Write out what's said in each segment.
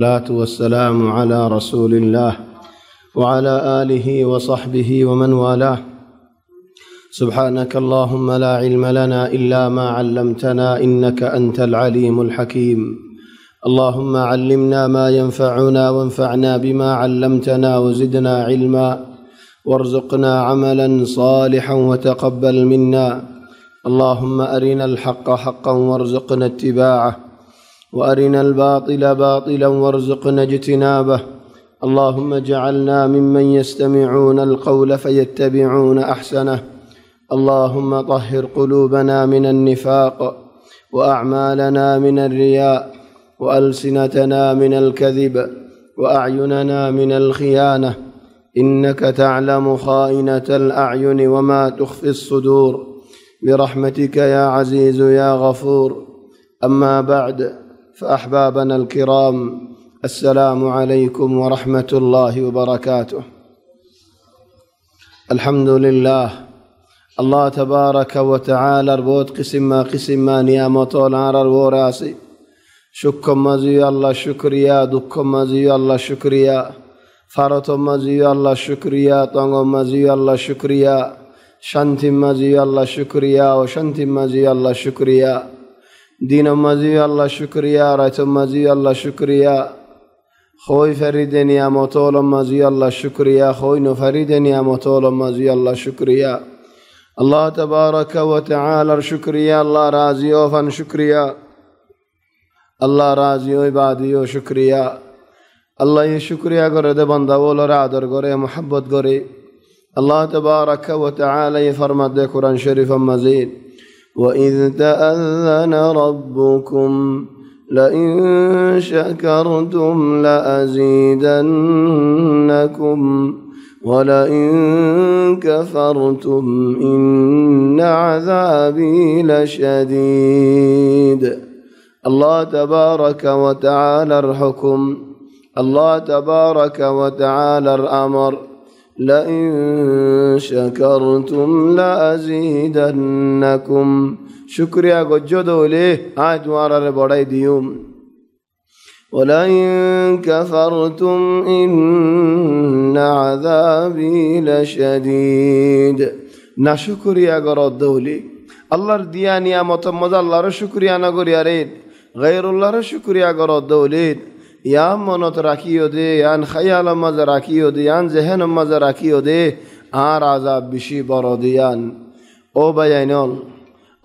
الصلاه والسلام على رسول الله وعلى اله وصحبه ومن والاه سبحانك اللهم لا علم لنا الا ما علمتنا انك انت العليم الحكيم اللهم علمنا ما ينفعنا وانفعنا بما علمتنا وزدنا علما وارزقنا عملا صالحا وتقبل منا اللهم ارنا الحق حقا وارزقنا اتباعه وارنا الباطل باطلا وارزقنا اجتنابه اللهم اجعلنا ممن يستمعون القول فيتبعون احسنه اللهم طهر قلوبنا من النفاق واعمالنا من الرياء والسنتنا من الكذب واعيننا من الخيانه انك تعلم خائنه الاعين وما تخفي الصدور برحمتك يا عزيز يا غفور اما بعد فاحبابنا الكرام السلام عليكم ورحمه الله وبركاته الحمد لله الله تبارك وتعالى ربوت قسم قسم نعمت العرر الوراسي شكم مزي الله شكريا دكم مزي الله شكريا فارت مزي الله شكريا طنغ مزي الله شكريا شنت مزي الله شكريا وشنت مزي الله شكريا দিন মাজি আল্লাহ শুক্রিয়া রাইত মাজি আল্লাহ শুক্রিয়া হই ফেরি দেনিয়া নিয়ামত মাজি আল্লাহ শুক্রিয়া হই নফারি ফেরি দেনিয়া অলম মাজি আল্লাহ শুক্রিয়া আল্লাহ তবারক ওয়া শুক্রিয়া আল্লাহ রাজি ও ফান শুক্রিয়া আল্লাহ রাজি ও বাদি ও শুক্রিয়া আল্লাহ শুক্রিয়া করে দে বান্দা বলর আদর করে মোহাব্বত করে আল্লাহ তবারক ওয়া তাআলা এই ফরমাত দে কোরআন শরীফ মজিদ وإذ تأذن ربكم لئن شكرتم لأزيدنكم ولئن كفرتم إن عذابي لشديد الله تبارك وتعالى الحكم الله تبارك وتعالى الأمر لئن شكرتم لأزيدنكم شكريا قجدوا ليه عاد وارا بڑاي ديوم ولئن كفرتم إن عذابي لشديد يا قردوا لي الله يا متمد الله شكريا نقول يا ريت غير الله يا قردوا ليه یان منت راکیو دے یان خیال مز راکیو دے یان ذہن مز راکیو دے آر عذاب بشی برو دیان او بيانون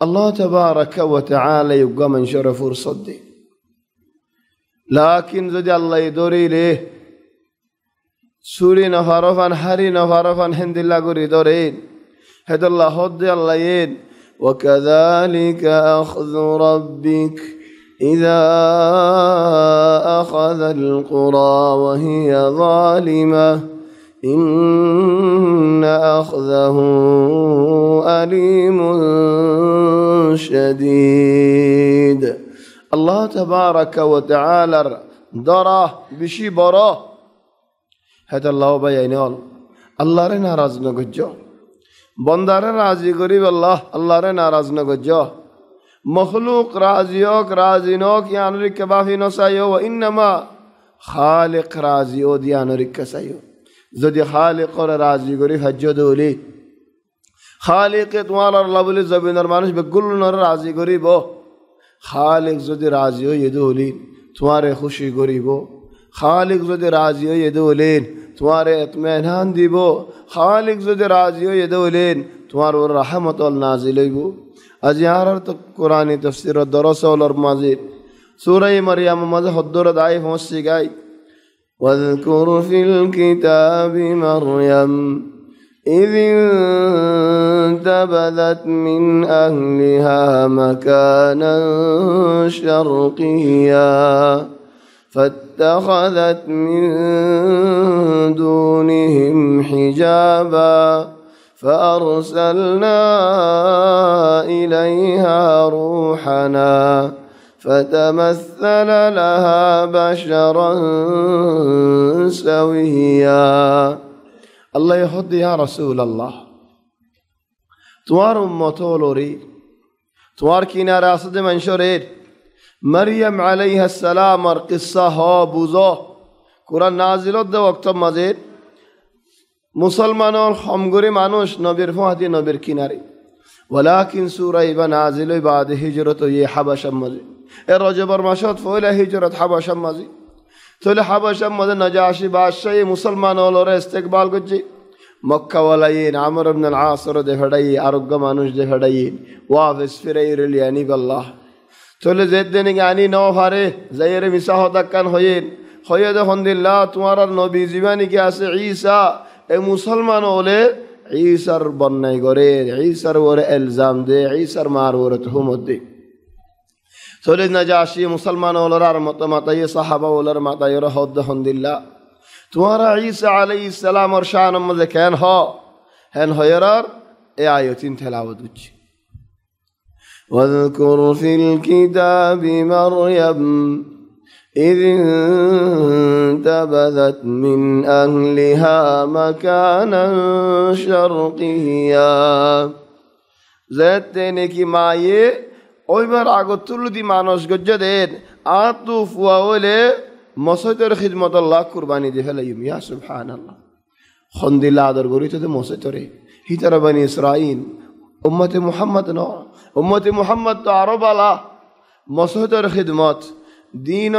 الله تبارك وتعالى يبقى من شرف صدي لكن زدي الله يدوري ليه سوري نفرفان هري نفرفان هند الله قري دورين هد الله هد الله يين وكذلك أخذ ربك إذا أخذ القرى وهي ظالمة إن أخذه أليم شديد الله تبارك وتعالى درى بشي برا هذا الله بيان الله رنا راز جو بندار رازي قريب الله الله رنا راز جو مخلوق رازیوک رازینوک یا نوری کبافی نسایو و انما خالق رازیو دیا نوری کسایو যদি খালিক রাজি করি হাজ্য দৌলি খালিকে তোমার আল্লাহ বলি জবিনের মানুষ বেগুল রাজি করিব খালিক যদি রাজি হই দৌলি তোমারে খুশি করিব খালিক যদি রাজি হই দৌলিন তোমারে এতমেনহান দিব খালিক যদি রাজি হই দৌলিন তোমার ওর রাহমতল নাজিল হইব আজি আরার কোরআনি তফসির দরস ওলর মাজিদ সুরাই মারিয়াম মাঝে হদ্দর দাই হসি গাই واذكر في الكتاب مريم إذ انتبذت من أهلها مكانا شرقيا فاتخذت من دونهم حجابا فارسلنا اليها روحنا فتمثل لها بشرا سويا الله يحض يا رسول الله توار مطولوري توار كينا راسد شرير مريم عليها السلام القصة ها بوزا قرآن نازل ده وقت مزيد মুসলমানর সমগরি মানুষ নবীর ফোহাতি নবীর কিনারে ওলাকিন সুরা ইবা নাজিল বাদ হিজরত ইয়ে হাবাসাম মাজি এ রজবর মাসত ফইলা হিজরত হাবাসাম মাজি তৈলে হাবাসাম মাঝে নজাশি বাদশাহ মুসলমান ওলরে ইস্তেকবাল করছে মক্কাওয়ালাইন আমর আবনাল আসর দে ফেডাইয়ে আরোগ্য মানুষ দে ফেডাইন ওয়াফিস ফিরাই রেলি আনি গল্লাহ তৈলে জেদ দেনি আনি ন হারে যাইয়ের মিসাহ দাক্কান হইন হইয়ে দেখুন দিল্লা তোমার নবী জীবানী কি আছে ঈসা এই মুসলমান হলে ঈসার বন্যায় করে ঈসার ওরে এলজাম দে ঈসার মার ওরে হুমত দে সৈয়দ নাজাশি মুসলমান ওলার আর মত মাতাইয়ে সাহাবা ওলার মাতাই ওরা হদ হন্দিল্লা তোমারা ঈসা আলি ইসালাম ওর শাহ নম্মদে কেন হ হেন হয়রার এ আয়ো আয়তিন থেলাওয়াত উচ্ছি واذكر في الكتاب مريم إذ انتبذت من أهلها مكانا شرقيا زيت نكي معي ওইবার আগতুল্লুদি মানুষ গজ্জদের আতু ফুয়া হলে মসজিদের খিদমত আল্লাহ কুরবানি দিয়ে ফেলে ইয়া সুবহান আল্লাহ খন্দিল্লা আদর গরিত মসজিদরে হিতারা বানি ইসরাইল উম্মতে মুহাম্মদ ন উম্মতে মুহাম্মদ তো আরো বালা মসজিদের খিদমত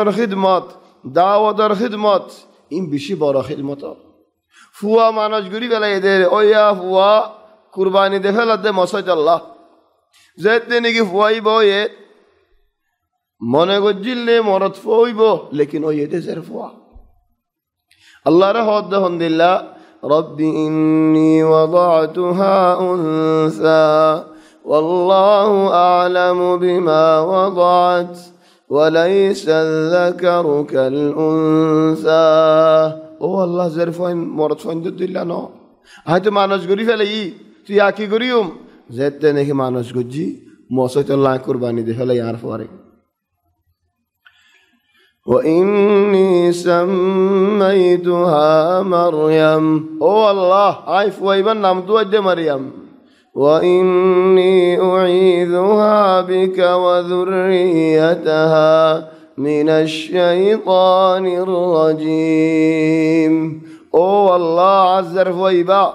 আর খিদমত আর খিদমত ইম বেশি বড় খিদমত ফুয়া মানুষ ঘুরি বেলা দে ওয়া ফুয়া কুরবানি দে ফেলাতে মশাই আল্লাহ যেতে নাকি ফুয়াইব এ মনে গজিলে মরত ফুইব লেকিন ওই এতে জের ফুয়া আল্লাহর হদ দহন দিল্লা رب إني وضعتها أنثى والله أعلم بما وضعت وليس الذكر كالأنثى أو الله زر فين مرت فين جد الله لنا هاي مانوس غري فلي تو ياكي غريوم زيت تنهي مانوس غجي موسى الله قرباني دي فلا يعرف واري وإني سميتها مريم أو الله عيف ويبن نام دو مريم واني اعيذها بك وذريتها من الشيطان الرجيم او الله عز رفويبا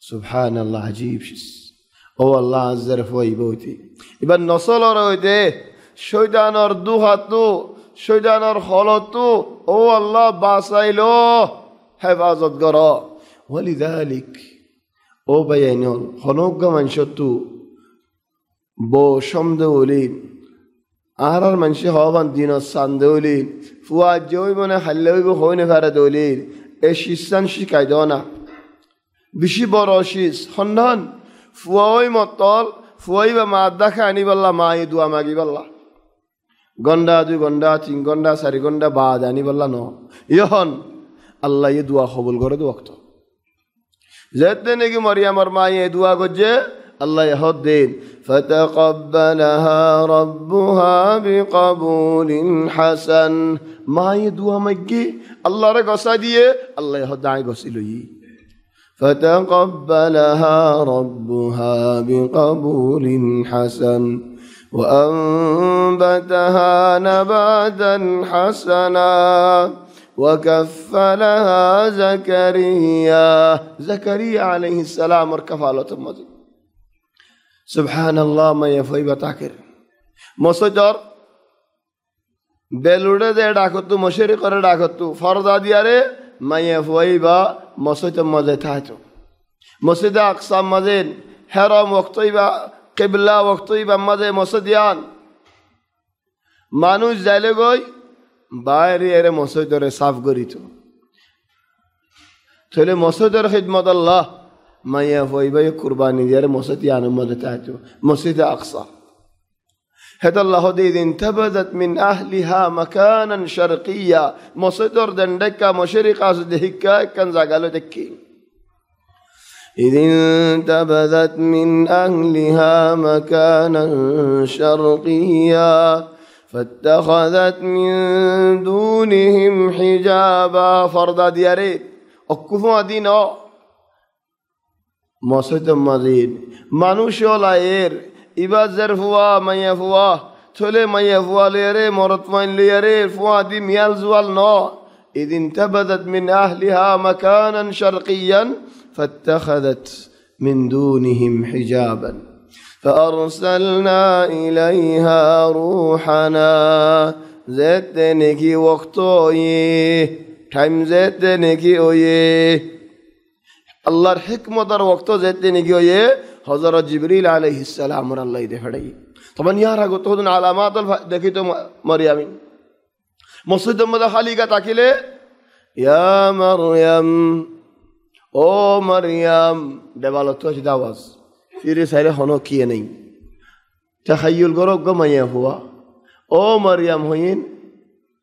سبحان الله عجيب شس او الله عز رفويبوتي ابن نصل رويته شيطان اردوهاتو شيطان ارخلتو او الله باصيلو حفاظت قراء ولذلك অপায় আইন হনজ্ঞ মানসত্ব ব সমদৌলি আহার মানসি হওয়ান দিন সান্দৌলি দেউলি জৈব মনে হাল্লেব হই নারা দৌলির এ শিষ্যান শিকাই দেওয়া না বিশি বড় শিস সন্ধান ফুয়াই মতল ফুয়াই বা মা দেখা আনি বললা মা এই দুয়া মাগি বললা গন্ডা দুই গন্ডা তিন গন্ডা চারি গন্ডা বাদ আনি বললা ন ইহন আল্লাহ এ দুয়া সবল করে দু অক্ত زدنك مريم مرماي دعا قجة الله يهدين فتقبلها ربها بقبول حسن ما يدعا مجي الله رقصة دي الله يهدعي قصيلوي فتقبلها ربها بقبول حسن وأنبتها نباتا حسنا وكفلها زكريا زكريا عليه السلام وكفالة تمضي سبحان الله ما يفوي بتاكر مصدر বেলুড়ে দে ডাকতু মশেরি করে ডাকতু ফরদা দিয়ারে মাইয়া ফুয়াই বা মসজিদ মজে থাকতো মসজিদ আকসাম মজেন হেরম ওক্তই বা কেবলা ওক্তই বা মজে মসজিয়ান মানুষ যাইলে গই বাইরে এরে মসজিদরে সাফ করিত তাহলে মসজিদর খিদমত আল্লাহ মাইয়া ফইবাই কুরবানি দিয়ে মসজিদ আনুমত তাইতো دی اقصا هذا الله دید انتبذت من أهلها مكانا شرقيا مصدر دندكا مشرقا صدهكا كان زاقالو دکی إذ انتبذت من أهلها مكانا شرقيا فاتخذت من دونهم حجابا فردا ديارين اكفوا دينا مسجد مزيد মানুষ লায়ের ইবা জের ফুয়া মাইয়া ফুয়া ছোলে মাইয়া ফুয়া লিয়ারে মরত মাইন ليري فوا دي ميال زوال نو إذ انتبذت من أهلها مكانا شرقيا فاتخذت من دونهم حجابا فأرسلنا إليها روحنا زدنيكي وقتوي تايم زدنيكي أوي الله حكمة در وقتو زدنيكي أوي حضر جبريل عليه السلام ور الله يدفعي طبعا يا رجل تهدن علامات الف دكتو مريم مصدم مدى خليقة تاكيلي يا مريم او مريم دبالتو جداوز ফিরে সাইরে হন কিয়ে নেই তাখাইল গর গমাইয়া হুয়া ও মারিয়াম হইন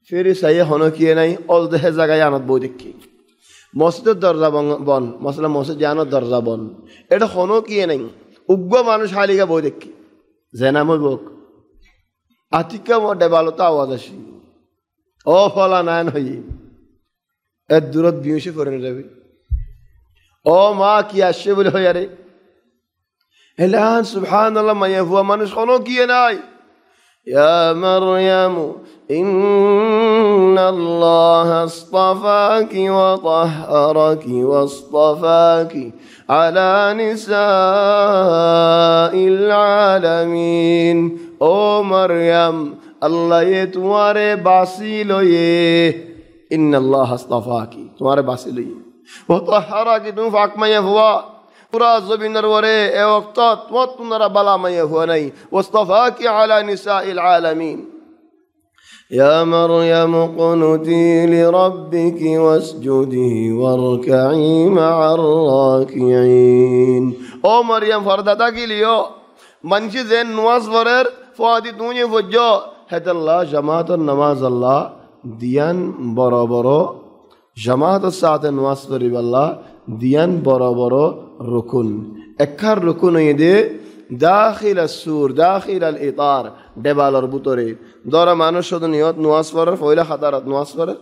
ফিরে সাইয়ে হন কিয়ে নাই অল দেহে জায়গায় আনত বই দেখি মসজিদের দরজা বন মশলা মসজিদ জানত দরজা বন এটা হন কিয়ে নাই উগ্র মানুষ হালিকা বই দেখি জেনামই বোক আতিকা মডে বালো তো আওয়াজ আসি অ ফলা নায়ন হই এর দূরত বিউসে করে যাবে ও মা কি আসছে বলে হই আরে الآن سبحان الله ما يفوا ما نشخنو كيناي يا مريم إن الله اصطفاك وطهرك واصطفاك على نساء العالمين أو مريم الله يتواري باسيلوي إن الله اصطفاك تواري باسيلوي وطهرك تنفعك ما يفوا ترى زبين الوري اي وقتات وطن بلا ما يهوني واصطفاك على نساء العالمين يا مريم اقنتي لربك واسجدي واركعي مع الراكعين او مريم فردتا كيليو منشي زين نواز ورر فادي توني فجو هت الله جماعت النماز الله দিয়ান برابرو বড় জামাত نواز ورر পড়িব আল্লাহ برابرو একখার রুকুন ركن দে দাখিল সুর দাখিল আল ইতার ডেবালর বুতরে দরা মানুষ শুধু নিয়ত নুয়াজ পরের ফইলা হাতারাত নুয়াজ ফরের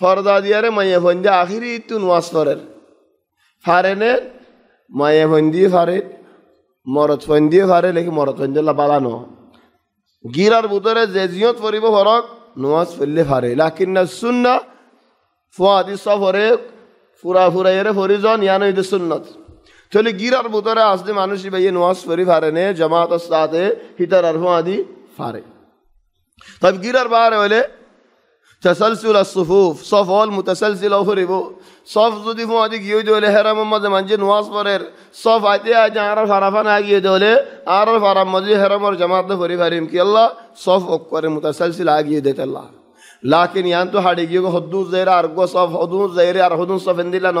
ফরদা দিয়ারে মাইয়া ভন্দি আখিরি তু নুয়াজ পরের ফারেনে মাইয়া ভন্দি ফারে মরত ফন্দি ফারে লেখি মরত ফন্দি বালানো গিরার বুতরে যে জিয়ত ফরিব ফরক নুয়াজ ফেললে ফারে লাকিন না সুন্না ফুয়াদি সফরে ফুরা ফুরাইয়ের ফরিজন দে সুন্নত তাহলে গিরার ভুতরে আসলে মানুষই ভাইয়ে নোয়াজ ফরি ফারে নে জামাত আস্তাতে হিতার আর আদি ফারে তবে গিরার বাইরে হলে تسلسل الصفوف صف হল متسلسل অফরিব صف যদি ফুয়াদি গিয়ে দলে হেরাম মাঝে মাঝে নওয়াজ পরের صف আইতে আজ আর ফারাফান আগিয়ে দলে আর ফারাম মাঝে হেরাম আর জামাত ফরি ফারিম কি আল্লাহ صف করে متسلسل আগিয়ে দেতে আল্লাহ লাকিন ইয়ান তো হাড়ি গিয়ে হদ্দু জাইরা আর গো صف হদ্দু জাইরা আর হদ্দু صف ইন্দিলা ন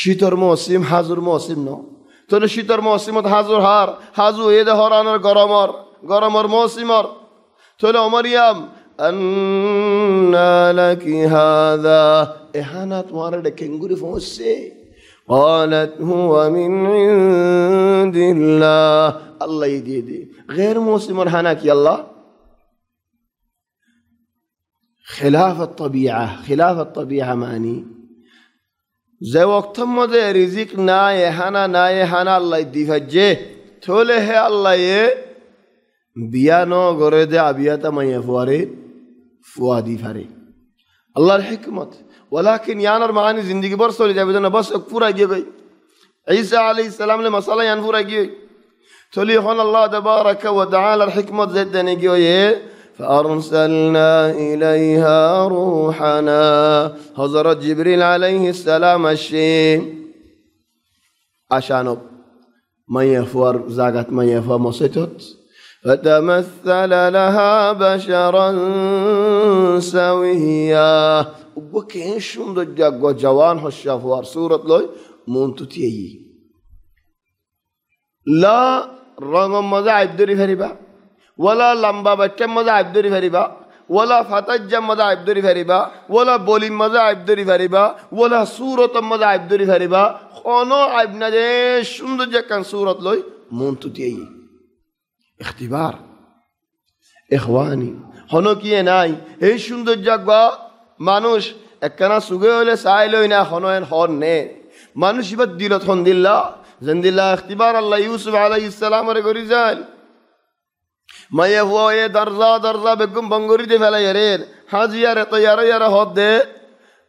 শীতর মৌসুম হাজুর মৌসুম ন তোলে শীতর মৌসুমত হাজুর হার হাজু এ দে হরানোর গরমর গরমর মৌসুমর তোলে অমরিয়াম أنا لك هذا إهانة وارد كنغوري فوسي قالت هو من عند الله الله يديدي غير موسم هناك الله خلاف الطبيعة خلاف الطبيعة ماني যে অক্ত মধ্যে রিজিক নাই এহানা নাই এহানা আল্লাহ দিফা যে থলে হে আল্লাহ এ বিয়া ন গড়ে দে আবিয়াতা মাইয়া ফুয়ারে ফুয়া দি ফারে আল্লাহর হিকমত ওলাকিন ইয়ানোর মাহানি জিন্দগি বর চলে যাবে যেন বস পুরা গিয়ে গই ঈসা আলি ইসলামলে মশালা ইয়ান পুরা গিয়ে চলি হন আল্লাহ দবা রাখা ও দাঁড়ালার হিকমত জেদ দেনে গিয়ে فأرسلنا إليها روحنا حضرت جبريل عليه السلام الشيء عشان ما يفور زاغت ما يفور مصيتت فتمثل لها بشرا سويا وكين شم دجاق وجوان حشافوار سورة لوي مونتو تيي لا رغم مزاعد دري فريبا ওলা লম্বা বাচ্চা মজা আইব ধরি ফেরিবা ওলা ফাতাজ্জার মজা আইব ধরি ফেরিবা ওলা বলির মজা আইব ধরি ফেরিবা ওলা সুরত মজা আইব ধরি ফেরিবা কোনো আইব না যে সুন্দর যে কান সুরত লই মন তুতিয়াই ইখতিবার এখওয়ানি হন কিয়ে নাই এই সুন্দর জাগবা মানুষ একখানা সুগে হলে চাই লই না হন এন হন নে মানুষ ইবার দিলত হন দিল্লা জেন্দিল্লা ইখতিবার আল্লাহ ইউসুফ আলাইসালামরে করি যায় مايا هو يا درزا درزا بكم بنغوري دي فلا يرين حاجي يا طيارة يا رهد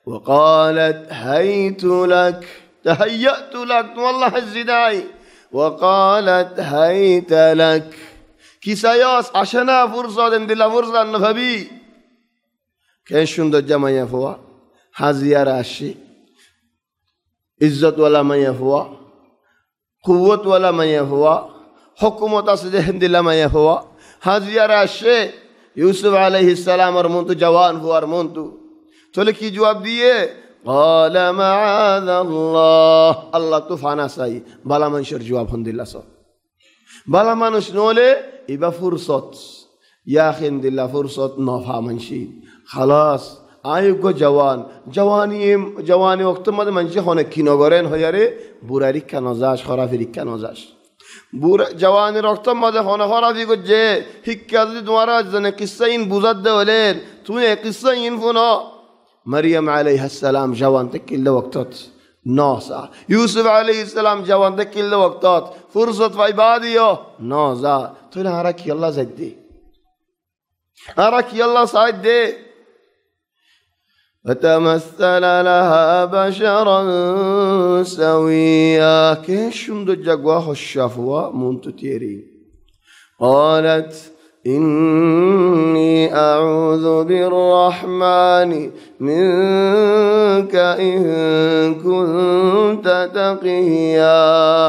وقالت هيت لك تهيأت لك والله الزداي وقالت هيت لك كيساياس عشان فرصة دندلا فرصة النفبي كان شندو جمع يفوا حاجي يا راشي عزت ولا ما يفوا قوة ولا ما يفوا حكومة أصدهن دلا ما يفوا حضیر اشه یوسف علیه السلام ارمون تو جوان هو ارمون تو تو لکی جواب دیئے قال معاذ الله الله تو فانا سایی بلا من شر جواب هندی اللہ سو بلا من اشنوله ایبا فرصت یا خند اللہ فرصت نوفا من خلاص آئیو کو جوان جوانی جوانی وقت مد من شی خونه کنو گرین ہو یاری بوراری کنازاش خرافی ری জওয়ানি রক্তম মধ্যে হন হরাফি করছে শিক্ষা যদি তোমার জানে কিসা ইন বুঝাতে হলেন তুমি কিসা ইন ফোন মারিয়াম আলাইহাসালাম জওয়ান তে কিল্লে বক্তত নসা ইউসুফ আলহ ইসলাম জওয়ান তে কিল্লে বক্তত ফুরসত পাইবা দিও নজা তুই না হারা কি আল্লাহ যাই দে হারা কি আল্লাহ সাইড দে فتمثل لها بشرا سويا كيشم دجاقواه الشفوة منتتيري قالت إني أعوذ بالرحمن منك إن كنت تقيا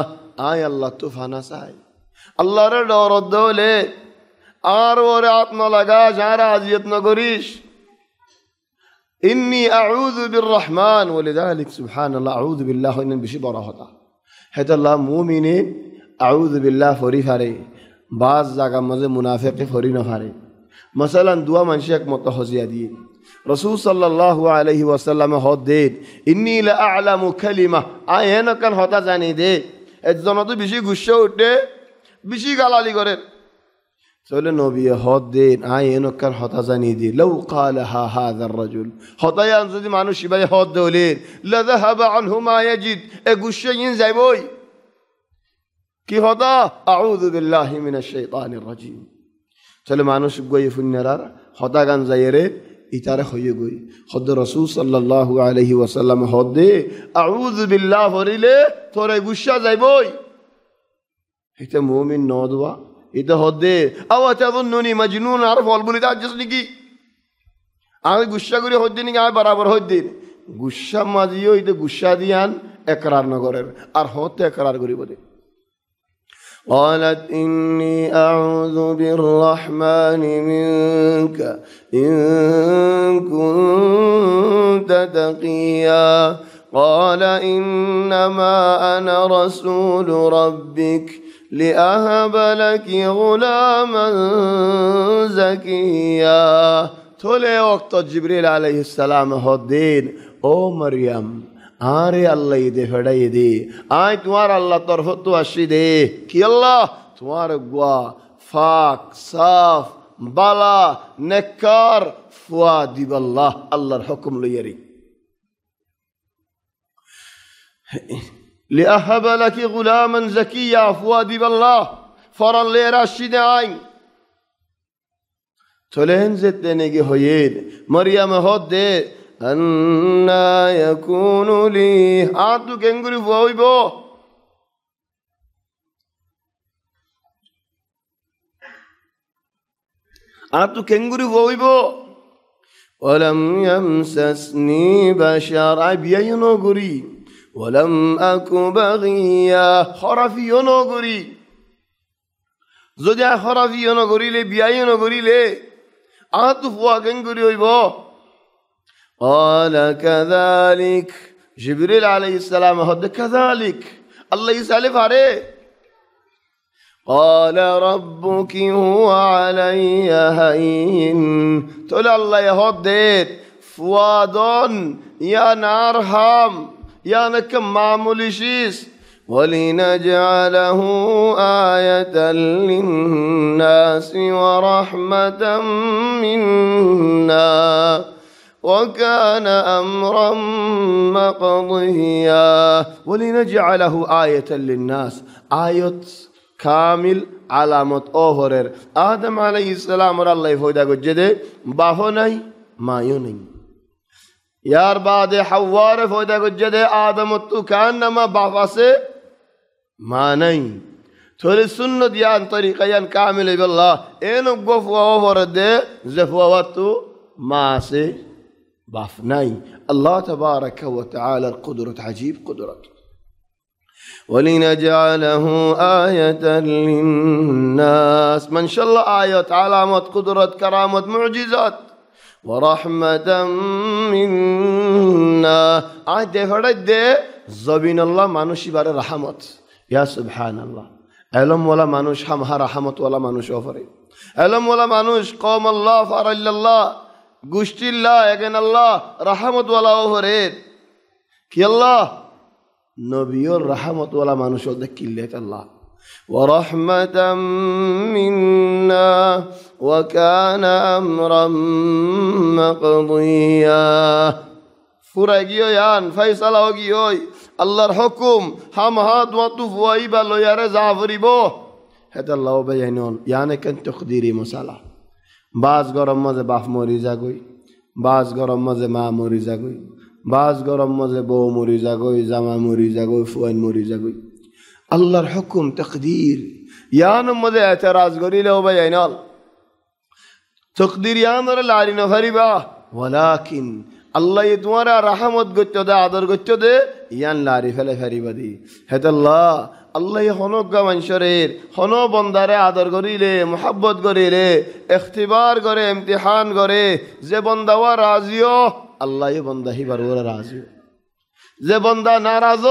آي الله تفهنا ساي الله رد ردو لي آر ورعتنا لقاش লাগাস عزيتنا قريش ইন্নি আউজুবির রহমান বলে দালিক সুবহান আল্লাহ বিল্লাহ হইলেন বেশি বড় হতা হেতাল্লাহ মুমিনে বিল্লাহ ফরি ফারে বাস জাগা মজে মুনাফেকে ফরি ফারে মশালান দুয়া মানুষে একমত হজিয়া দিয়ে রসুল সাল্লাহ আলহি ওয়াসাল্লামে হদ দে ইন্নি আলামু খালিমা আ এন কান হতা জানি দে একজনতো বেশি গুসে উঠে বেশি গালালি করে চলে নবী হদ দিন আয় এনকার হতা জানিয়ে দি লৌ কাল হা হা দার রাজুল আন যদি মানুষ ইবাই হদ দেলেন লদা হাবা আনহু মায়াজিদ এ গুসে ইন যাইবই কি হতা আউযু বিল্লাহি মিনাশ শাইতানির রাজিম চলে মানুষ গই ফুন্নারার হতা গান যাইরে ইতারে হয়ে গই হদ রসুল সাল্লাল্লাহু আলাইহি ওয়াসাল্লাম হদ দে আউযু বিল্লাহ হরিলে তোরে গুসা যাইবই এটা মুমিন নদওয়া এটা হদে আওয়া চাদন ননি আর ফল বলি আসছিস নাকি আমি গুসা করে হদ্দিন আমি বরাবর হদ্দিন গুসা মাজিও এটা গুসা দিয়ান একরার নগরের আর হতে একরার করি বলে قالت إني أعوذ بالرحمن منك إن كنت تقيا قال إنما أنا رسول ربك لأهب لك غلاما زكيا تولي وقت جبريل عليه السلام هدين او مريم আরে আল্লাহ দে ফেডাই দে আয় তোমার আল্লাহ তরফ তো আসি দে কি আল্লাহ তোমার গুয়া ফাক সাফ বালা নেকার ফুয়া আল্লাহ আল্লাহর হকুম লইয়ারি لأهب لك غلاما زكيا فواد بالله فرن لي راشد عين تولين زت لنجي هيد مريم هد أنا يكون لي عدو كنغري فويبو بو عدو كنغري فوي بو ولم يمسسني بشر أبيين غريب ولم أكو بغيا خرافیو خرافي ينغري لي بيا ينغري لي আহাত ফুয়াকেন করি হইব قال كذلك جبريل عليه السلام هد كذلك الله يسألف عليه قال ربك هو علي هين تقول الله يهدد فوادون يا نار هام يعني كم معمول شيس ولنجعله آية للناس ورحمة منا وكان أمرا مقضيا ولنجعله آية للناس آية كامل علامة أوهرر آدم عليه السلام ورالله فودا قجده بافو ناي ما يوني یار بعد حوار فودا گجد آدم تو کانما بعفاسه مانعی تولي السنة ديان طريقيا كاملة بالله إنو قفوة وفرد زفوة ماسي اللہ الله تبارك وتعالى القدرت عجيب قدرت ولنجعله آية للناس من شاء الله آيات علامات قدرة كرامة معجزات ورحمة منا আজ ফেরাই দে জবিন আল্লাহ মানুষ ইবারে রাহামত ইয়া সুবহান আল্লাহ মানুষ হামহা রাহামতওয়ালা মানুষ অফরে এলমওয়ালা মানুষ কম আল্লাহ ফারাল্লাহ গোষ্ঠীল্লাহ এগেন আল্লাহ রাহামতওয়ালা অফরে কি আল্লাহ নবীর রাহামতওয়ালা মানুষ কিল্লেত আল্লাহ ورحمة منا وكان أمرا مقضيا فرجيو يان فيصل أوجيوي الله حكم هم هاد وطف وايبا لو يرزع فريبو هذا الله بيانون يعني كن تقديري مسألة باز غرام مزه باف موريزا گوي بعض غرام مزه ما موريزا گوي باز غرام مزه بو موريزا گوي زما موريزا گوي فوين موريزا گوي আল্লাহর হুকুম তকদির ইয়ান মধ্যে এতরাজ করিলেও ভাই আইনাল তকদির ইয়ান ধরে লারি নভারিবা ওয়ালাকিন আল্লাহ তোমারা রাহামত গত্য দে আদর গত্য দে ইয়ান লারি ফেলে ফেরিবা দি হেতাল্লাহ আল্লাহ হনজ্ঞা মানুষের হন বন্দারে আদর করিলে মোহাব্বত করিলে এখতিবার করে ইমতিহান করে যে বন্দাওয়া রাজিও আল্লাহ বন্দাহি বারুয়ারা রাজিও যে বন্দা নারাজ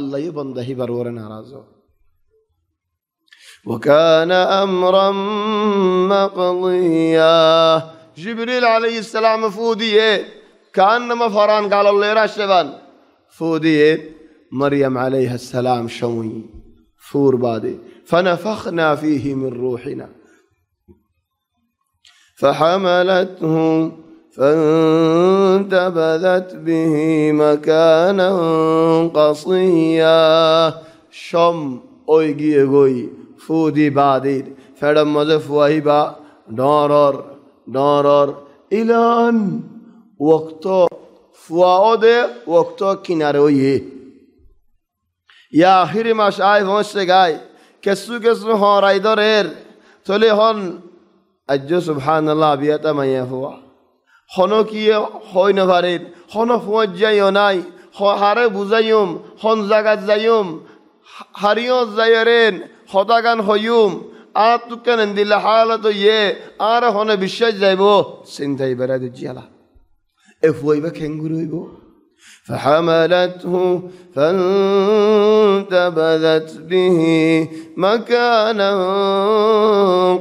আল্লাহ বন্দা হিবার ওরে নারাজ وكان أمرا مقضيا جبريل عليه السلام فوديه كأنما فران قال الله رشبان فوديه مريم عليه السلام شوي فور بادي فنفخنا فيه من روحنا فحملته فانتبذت به مكانا قصيا شم اوي گيه گوي فودي بعدير فلم مزف وهبا دارر دارر ان وقتا فواد وقتا كناروي يا آخر ما شايف فونش كسو كسو هون رايدر تولي هون اجو سبحان الله بيتا ما يفوا হন কিয়ে হয় নভারের হন ফুঁয় যাইও নাই হারে বুঝাইম হন জাগাত যাইম হারিও যায়রেন হতাগান হইম আর তুকে দিলে হালত ইয়ে আর হনে বিশ্বাস যাইব চিন্তাই বেড়া দিজিয়ালা এ ফুয়াইবা খেঙ্গুর হইব فحملته فانتبذت به مكانا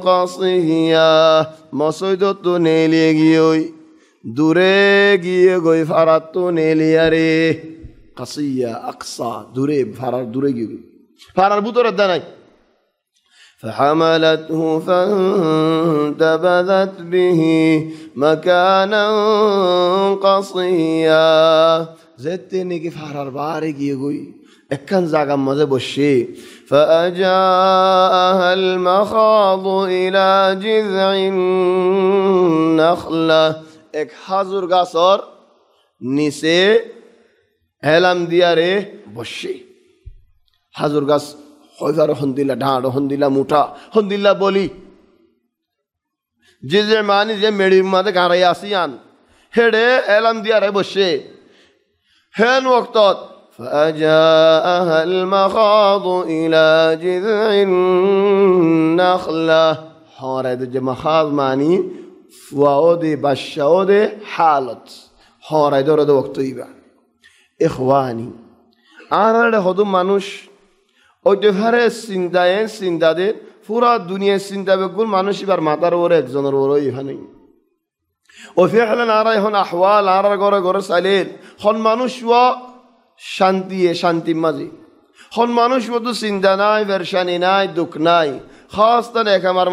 قصيا ما صيدت نيلي duree غوي faratun eliyare قصية أقصى duree farar duree giyegoy farar bu فحملته فانتبذت به مكانا قصيا زتني كيف حرر بارك يقول اكن زاغا مزه بشي فأجاءها المخاض إلى جذع النخلة এক হাজুর গাছর নিচে হেলাম দিয়া রে বসে হাজুর গাছ হজার হন্দিলা ডাঁড় হন্দিলা মুঠা হন্দিলা বলি যে যে মানি যে মেড়ি মাঝে গাড়াই আসিয়ান হেডে এলাম দিয়া রে বসে হেন ওক্তত হরে যে মহাজ মানি و عود بشه عود حالت حاره دو وقتی با اخوانی آن را ده منوش او جو هر سنده این فورا دنیا سنده بگل منوشی بر مادر وره ایک زنر وره فعلا نیم او احوال آن گره گره سلیل خون منوش و شندیه شندی مزی خون منوش و دو سنده نای ورشنی نای دکنای خواستن ایک امر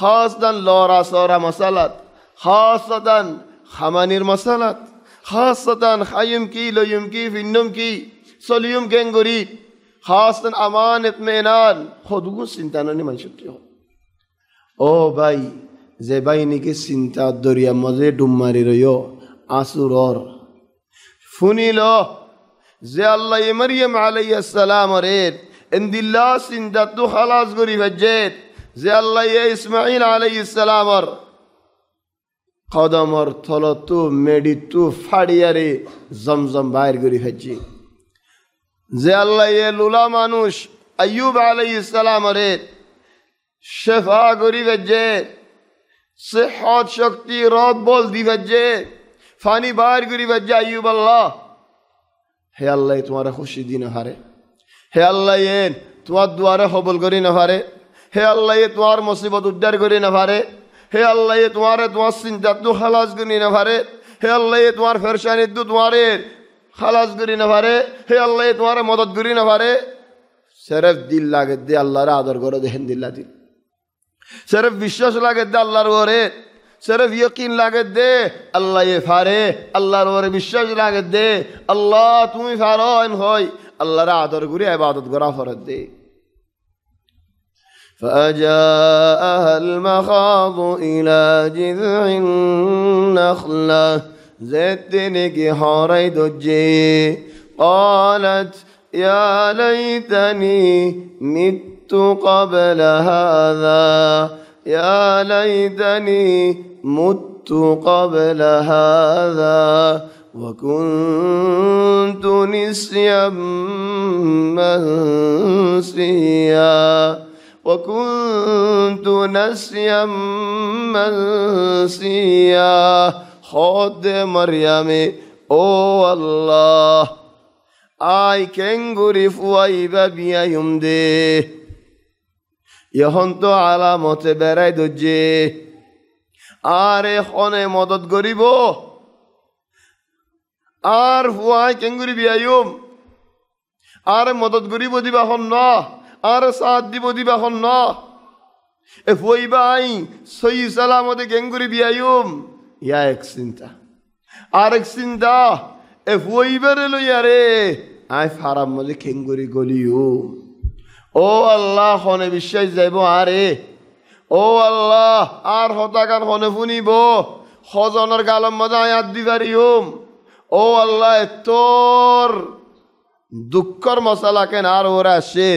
خاصة لوراسورا مسالات خاصة خمانير مسالات خاصة خيم كي ليم كي في النوم كي سليم كنغوري خاصة أمان اطمئنان خودو سنتانوني من شبتي ও ভাই যে ভাই নাকি চিন্তা দরিয়া মজে ডুম মারি রইও আসুরর ফুনিল যে আল্লাহ মারিয়াম আলাইসালামরের এন্দিল্লা চিন্তা তো খালাস করি ভাজ্যেত যে আল্লাহ ইসমাইল আলাই ইসালামর কদমর মেডি তু ফাড়িয়ারে জমজম বাইর করি ফেছি যে আল্লাহ এ লুলা মানুষ আয়ুব আলাই ইসালামরে শেফা করি সে সেহত শক্তি রদ বল দি ফেলছে ফানি বাইর করি ফেলছে আয়ুব আল্লাহ হে আল্লাহ তোমার খুশি দিন হারে হে আল্লাহ এ তোমার দুয়ারে হবল করি না হারে হে আল্লাহ তোমার মুসিবত উদ্ধার করি না পারে হে আল্লাহ তোমারে তোমার চিন্তা তু খালাস করি না পারে হে আল্লাহ তোমার ফেরসানি তু তোমার খালাস করি না পারে হে আল্লাহ তোমার মদত করি না পারে সেরেফ দিল লাগে দে আল্লাহর আদর করে হেন দিল্লা দিল সেরেফ বিশ্বাস লাগে দে আল্লাহর ওরে সেরেফ ইয়কিন লাগে দে আল্লাহ এ ফারে আল্লাহর ওরে বিশ্বাস লাগে দে আল্লাহ তুমি ফারো হয় আল্লাহর আদর করে আবাদত করা ফরত দে فأجاءها المخاض إلى جذع النخلة زدنك حوري دجي قالت يا ليتني مت قبل هذا يا ليتني مت قبل هذا وكنت نسيا منسيا وكنت نسيا منسيا خد مريم او الله اي كنغري فواي بابيا يمدي এখন তো আলামতে বেড়াই দজ্জে আর এখনে মদত করিব আর হুয়াই কেঙ্গুরি বিয়াইম আর মদত করিব দিবা হন না আর সাত দিব দিবা ন এ হইবা আই সই সালামতে গেঙ্গুরি বিয়াইম ইয়া এক চিন্তা আর এক চিন্তা এ হইবারে লইয়া রে আই ফারাম মধ্যে খেঙ্গুরি গলিও ও আল্লাহ হনে বিশ্বাস যাইব আরে ও আল্লাহ আর হতাকান হনে শুনিব হজনের গালম মজা আয়াত দিবারিম ও আল্লাহ তোর দুঃখর কেন আর ওরা সে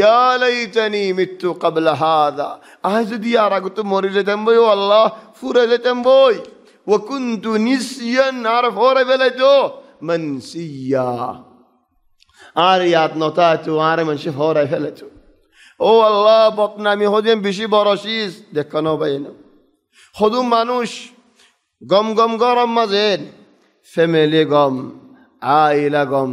ইয়ালাইতানি মৃত্যু কাবলা হাদা আহ যদি আর আগে তো মরে যেতাম বই ও আল্লাহ ফুরে যেতাম বই ও কুন্তু নিসিয়ান আর ফরে ফেলে মনসিয়া আর ইয়াদ নতা তো আর মানুষ ফরে ফেলেছ ও আল্লাহ আমি হদিম বেশি বরসিস দেখানো না সদু মানুষ গম গম গরম মাজেন ফ্যামিলি গম আইলা গম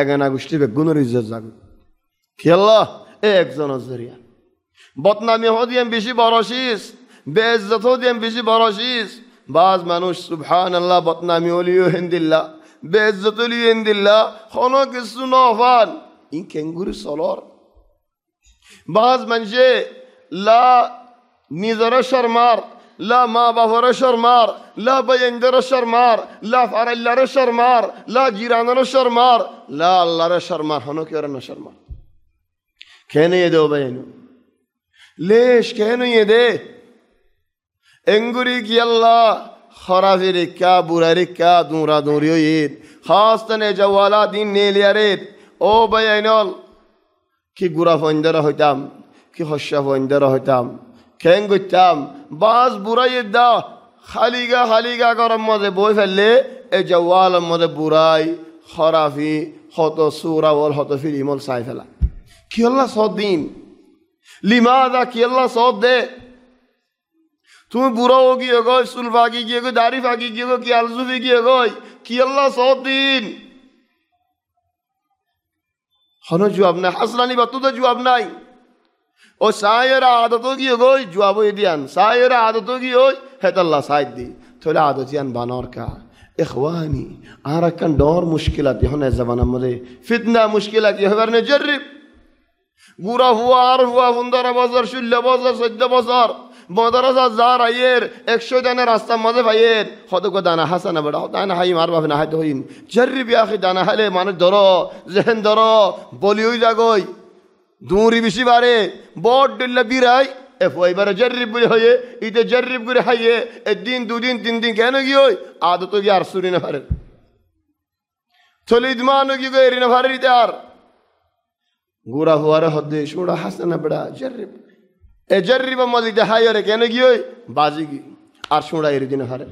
এগানা গোষ্ঠী বেগুনের ইজ্জত জাগু খেলা এ একজন জরিয়া বদনামি হদিয়াম বেশি বরশিস বে ইজ্জত হদিয়াম বেশি বরশিস বাজ মানুষ সুবহান আল্লাহ বদনামি হলিও হিন্দিল্লা বে ইজ্জত হলিও হিন্দিল্লা কোনো কিছু নহফান ইন কেঙ্গুরি সলর বাজ মানুষে লা নিজের শর্মার لا ما بافر شرمار لا بيندر شرمار لا فارلر شرمار لا جيران رشر شرمار لا الله شرمار هنو كيرنا شرمار كان يدو بينو ليش كانوا يدي انغريك يلا خرافي ركا بورا ركا دورا دوريو يد خاصة جوالا دين نيليا ريد او بينول كي غرافندر هتام كي خشافندر هتام খেং করতাম বাস বুড়াই দা হালিগা হালিগা গরম মধ্যে বই ফেললে এই জওয়ালের মধ্যে বুড়াই খরাফি হত সুরাবল হত ফিরিমল সাই ফেলা কি আল্লাহ সব দিন দা কি আল্লাহ সব দে তুমি বুড়াও গিয়ে গই চুল ফাঁকি গিয়ে গই দাড়ি ফাঁকি গিয়ে গো কি আলজুফি গিয়ে গই কি আল্লাহ সব দিন হন জুয়াব নাই হাসরানি বাতুতে জুয়াব নাই ওই সায়ের আদত কি ওই জুয়াবো দিয়ান সায়ের আদত কি ওই হেতাল্লা সাইদ দি তাহলে আদতিয়ান বানর কা এখওয়ানি আর একখান ডর মুশকিলাত এখন জামানার মধ্যে ফিতনা মুশকিলাত এবার নে জরিব বুড়া হুয়া আর হুয়া পনেরো বছর ষোলো বছর চোদ্দ বছর মদরসা যার আইয়ের একশো দানা রাস্তা মজে ভাইয়ের হতকো দানা হাসা না বেড়া দানা হাই মার বাপ না হাইতে হইন জরিবি আখি দানা হালে মানুষ ধরো জেহেন ধরো বলি হই জাগই দূরি বেশি বাড়ে বড্ডুল্লা বিরাই এফ এবারে জরিব বলে হয়ে ইতে জরিব করে হাইয়ে একদিন দুদিন তিন দিন কেন কি হই আদত গিয়ে আর সুরি না পারে চলে ইদমানো কি গো এরিনা ভারে ইতে আর গুড়া হওয়ার হদ্দে সুড়া হাসে না বেড়া জরিব এ জরিব মজিতে হাইয়ারে কেন কি হই বাজি গি আর সুড়া এর দিন হারে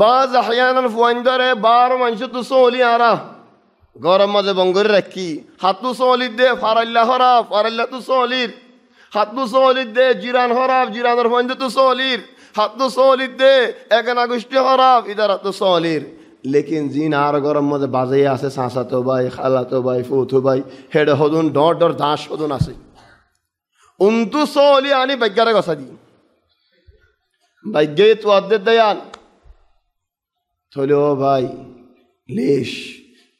বাজ আহয়ানান ফুয়ান দরে বার মানুষ তো সোলি আরা গরম মাঝে বঙ্গরে রাখি হাতু সহলির দে ফারাল্লা হরা ফারাল্লা তু সহলির হাতু সহলির দে জিরান হরাব জিরানোর ফঞ্জে তু সহলির হাতু সহলির দে এক আগস্টে হরাব ইদার হাতু সহলির লেকিন জিন আর গরম মাঝে বাজে আছে সাঁসাতো ভাই খালাতো ভাই ফুথু ভাই হেড হদুন ডর ডর দাঁস হদুন আছে উন্তু সহলি আনি বাগ্যারে গসা দি বাগ্যে তো আর্ধের দেয়ান থলে ও ভাই লেশ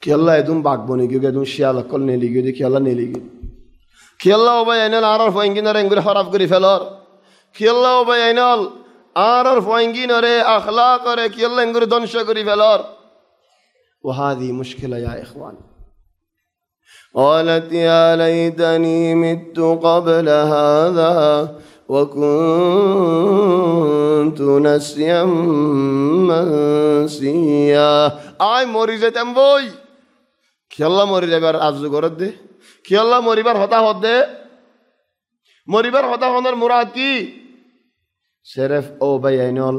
कि अल्लाह एदुम बागबो नहीं क्योंकि एदुम शियाल अक्ल नहीं लीगी देखिए अल्लाह नहीं लीगी कि अल्लाह भाई ऐनल आरफ वाइंगी नरे इंगुर हराफ गुरी फैलर कि अल्लाह भाई ऐनल आरफ वाइंगी नरे अखलाक अरे कि अल्लाह इंगुर दंश गुरी फैलर وهذه مشكلة يا إخوان قالت يا ليتني مت قبل هذا وكنت نسيا منسيا اي موري زيتم بوي কিয়ল্লা মরি যাবার আজু গরত দে কিয়ল্লা মরিবার হতা হত দে মরিবার হতা হনের মুরাদ কি সেরেফ ও বেআইনল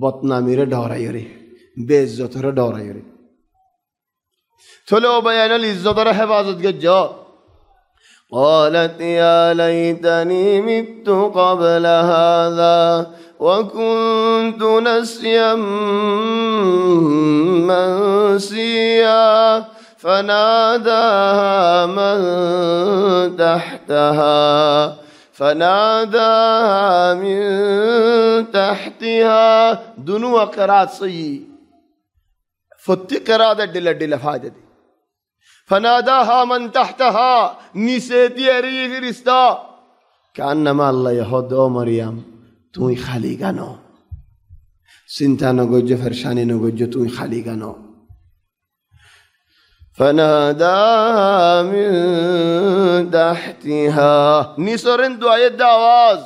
বদনামিরে ডরাইরে বেজতরে ডরাইরে থলে ও বেআইনল ইজ্জতরে হেফাজত গজ্জ قالت يا ليتني مت قبل هذا وكنت نسيا منسيا فناداها من تحتها فناداها من تحتها دنو قرات سي فتی کرا دل دل فاجدي فناداها من تحتها نسيتي اريغ رستا كأنما الله يهود او مريم توي خالي سنتانو سنتا نگو جو جو توي خالي فناداها من تحتها نسرن دعاية دعواز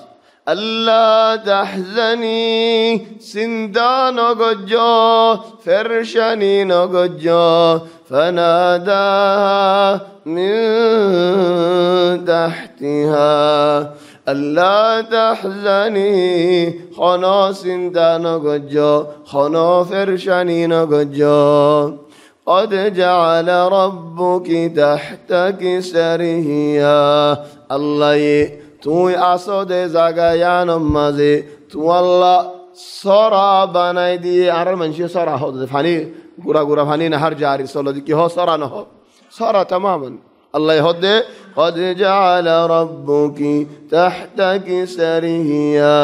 ألا تحزني سندان نقجا فرشني نقجا فناداها من تحتها ألا تحزني خنا سندان نقجا خنا فرشني نقجا قد جعل ربك تحتك سريا الله توي أصد زغيان مزي الله سرا بناي دي أرى من شي سرا هود فاني غورا غورا فاني نهر جاري سولو دي كي سرا نه سرا تماما الله يهد قد جعل ربك تحتك سريا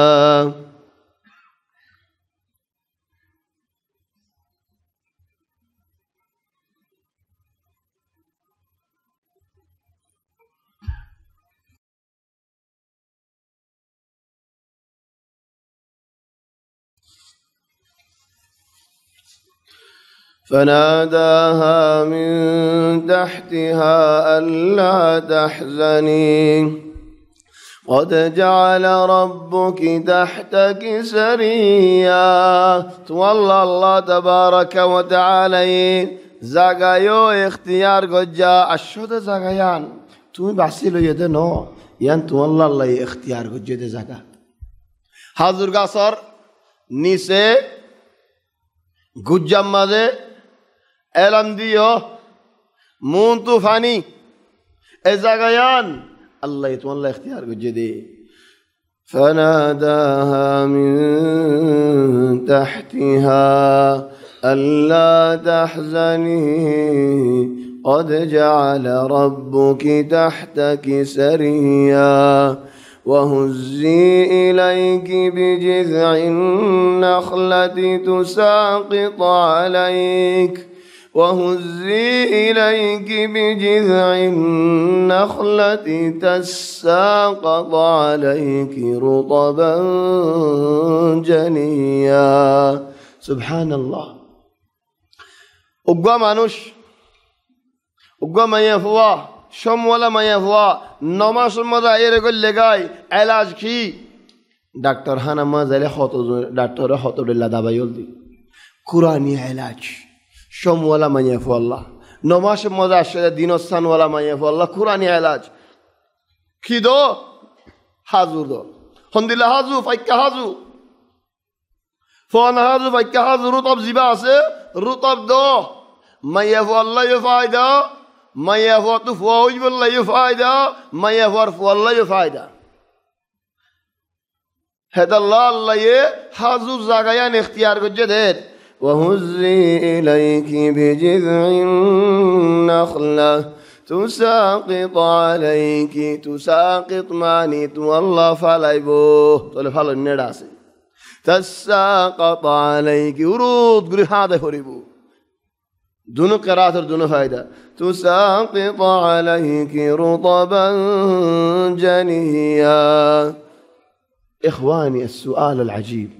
فناداها من تحتها ألا تحزني قد جعل ربك تحتك سريا والله الله تبارك وتعالى زغايو اختيار گجا اشد زغيان له بحسيلو يدنو يعني والله الله اختيار گجا ده زغا حضور گاسر নিচে ماذا اعلان مون تو فانی এ জাগায়ান اللہ تو اللہ اختیار کو جدی فناداها من تحتها ألا تحزني قد جعل ربك تحتك سريا وهزي إليك بجذع النخلة تساقط عليك وهزي إليك بجذع النخلة تساقط عليك رطبا جنيا سبحان الله أقوى نش أقوى ما يفوى شم ولا ما يفوى نما شم مدى يقول لغاي علاج كي دكتور هانا ما زالي خطو دكتور خطو للا دابا يلدي قرآني علاج সোমওয়ালা মাইয়াফু আল্লাহ নমাস মজা আসলে দিনস্থানওয়ালা মাইয়াফু আল্লাহ কোরআনি এলাজ খিদ হাজু দ হন্দিল্লা হাজু ফাইকা হাজু ফোন হাজু ফাইকা হাজু রুতব জিবা আছে রুতব দ মাইয়াফু আল্লাহ ফায়দা মাইয়াফু তু ফুয়া হইবল্লাহ ফায়দা মাইয়াফু আর ফুয়াল্লাহ ফায়দা হেদাল্লাহ আল্লাহ হাজুর জাগায়ান এখতিয়ার করছে দেয় وهزي إليك بجذع النخلة تساقط عليك تساقط ماني والله فلايبوه طلب فلا النراس تساقط عليك ورود قري هذا فريبو دون قراءة دون فائدة تساقط عليك رطبا جنيا إخواني السؤال العجيب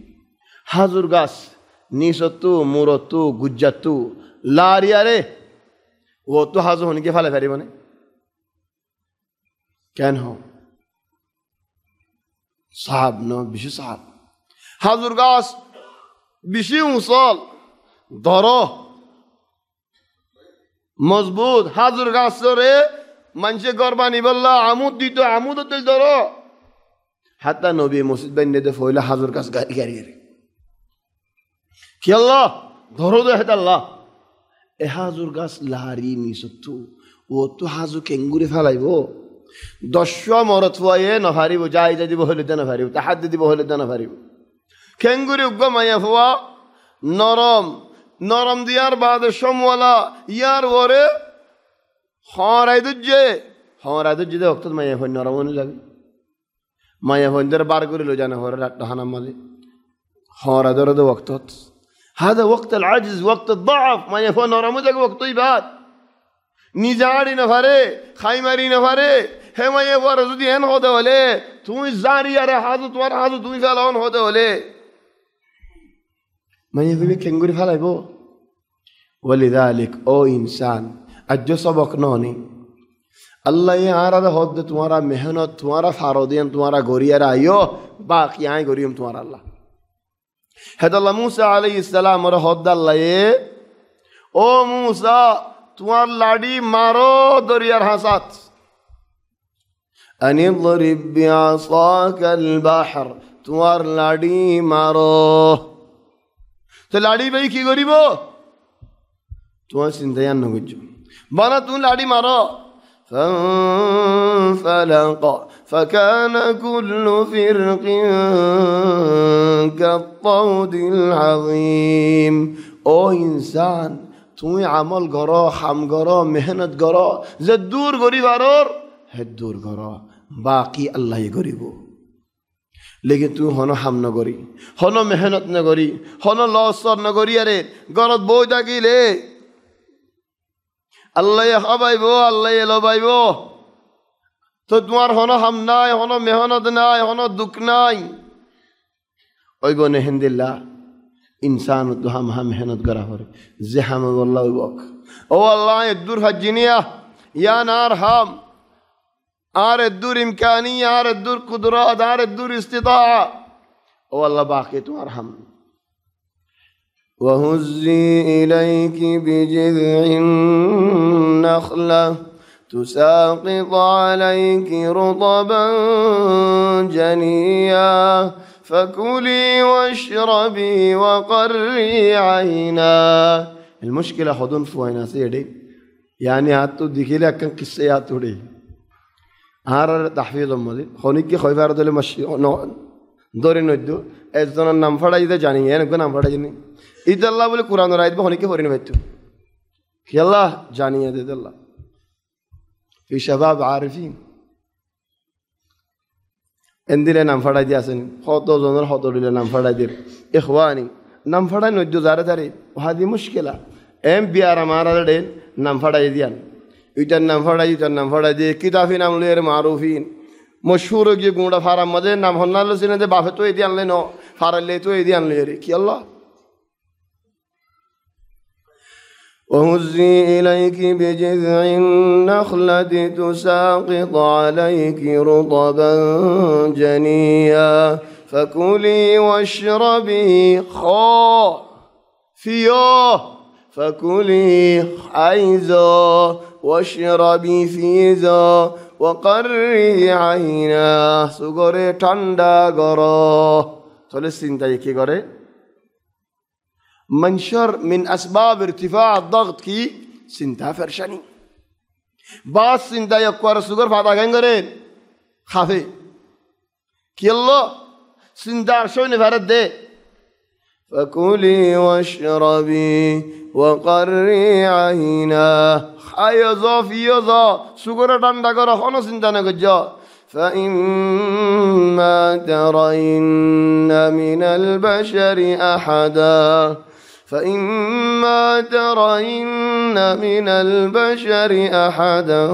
حاضر قاس নিচতো মূৰতো গুজ্জাতো লাৰিয়াৰে ওতো সাজু শুনিকে ফালে ফাৰিব মানে কেন হাব ন বেছি চাহাব হাজুৰ গাছ বেছি উচল দৰ মজবুত হাজুৰ গছৰে মানুহে গৰ্ব নিবলা আমোদ দিটো আমোদ দৰ হাতা নবী মচিদ বান্দে ফৈলা হাজুৰ গছ গাড়ী গাড়ী কি আল্লাহ ধরো দেহেদ আল্লাহ এ হাজুর গাছ লাহারি নিসত্তু ও তো হাজু কেঙ্গুরে ফেলাইব দশ মরত ফুয়াইয়ে নভারিব যাই যা দিব হইলে দেন ভারিব তাহার দিব হইলে দেন ভারিব কেঙ্গুরি উগ্র মাইয়া ফুয়া নরম নরম দিয়ার বাদ সমওয়ালা ইয়ার ওরে হরাই দুজ্জে হরাই দুজ্জে দে অক্তত মাইয়া হই নরম যাবে মাইয়া হইন্দের বার করিল জানে হরে রাট্টা হানাম মালে হরাই দে অক্তত هذا وقت العجز وقت الضعف ما يفون رمزك وقت طيبات نزاري نفره خايماري نفره هما يفون رزودي هن هوده وله تو زاري يا حاضر توار حاضر تو فلان هوده وله ما يفوي كنغوري يبو ولذلك او انسان اجو سبق نوني الله یہاں دا حد تمہارا محنت تمہارا فارودين تمہارا گوریہ رائیو باقی آئیں غوريهم تمہارا الله hedalla muusaa calayhi salaam odhahood dallayee oo muusaa tuwaan laadhii maaroo doriyar hasaad an idrib bicasaaka albaxr tuwar laadhii maaro તો લાડી ભાઈ કી ગરીબો તું સિંધયા નગજો બના તું લાડી મારો فانفلق فكان كل فرق كالطود العظيم او انسان তুমি আমল গর হাম গর মেহনত গর যে দূর গরিবারর হে দূর গর বাকি আল্লাহ গরিব লেগে তুই হন হাম নগরী হন মেহনত নগরী হন লসর নগরী আরে গরত বই থাকিলে আল্লাহ খাবাইব আল্লাহ লবাইব তো তোমার হনো হাম নাই হনো মেহনত নাই হনো দুঃখ নাই ওই বনে হেন্দিল্লা ইনসান তো হাম হাম মেহনত করা হরে যে হাম আল্লাহ বক ও আল্লাহ দূর হাজিনিয়া ইয়ান আর হাম আর দূর ইমকানি আর দূর কুদরত আর দূর ইস্তিতা ও আল্লাহ বাকি তোমার হাম وهزي إليك بجذع النخلة تساقط عليك رطبا جنيا فكلي واشربي وقري عينا المشكلة حضن فوينا سيدي يعني هاتو ديكي لك كان قصيات دي هار تحفيظ مدي خونيك خويفار دولي مشي دوري نجدو ازدنا نمفر جاني يعني كنا نام جاني ইদাল্লাহ বলে কোরআন রায় আয়াত অনেকে হরিণ ভাইতু খেয়াল্লাহ জানিয়ে দে আল্লাহ ফি এন্দিরে নাম ফাটাই দিয়ে আসেন জনের শত দিলে নাম ফাটাই দিয়ে এ হওয়ানি নাম ফাটাই নৈদ্য যারে যারে ওহাদি মুশকিলা এম বিয়ার আমার আরে নাম ফাটাই দিয়ান ইটার নাম ফাটাই ইটার নাম ফাটাই দিয়ে কিতাফি নাম এর মারুফিন মশুর গিয়ে গুঁড়া ফারাম মাঝে নাম হন্না লোসিনে বাফে তো এদি আনলে ন ফারাইলে তো এদি আনলে রে কি আল্লাহ وهزي إليك بجذع النخلة تساقط عليك رطبا جنيا فكلي واشربي خا فيا فكلي حيزا واشربي فيزا وقري عينا سقري تندا غرا فلسطين تايكي غري min asbaab irtifaac dakdkii sintaa farshani বাস চিন্তা এক কর সুগর ফাদা গাইন করে খাফে কেল চিন্তা সৈনি ভারত দে فكلي واشربي وقري عينا خيزا فيزا سكر ঠান্ডা করো কোনো চিন্তা فإما ترين من البشر أحدا فإما ترين من البشر أحدا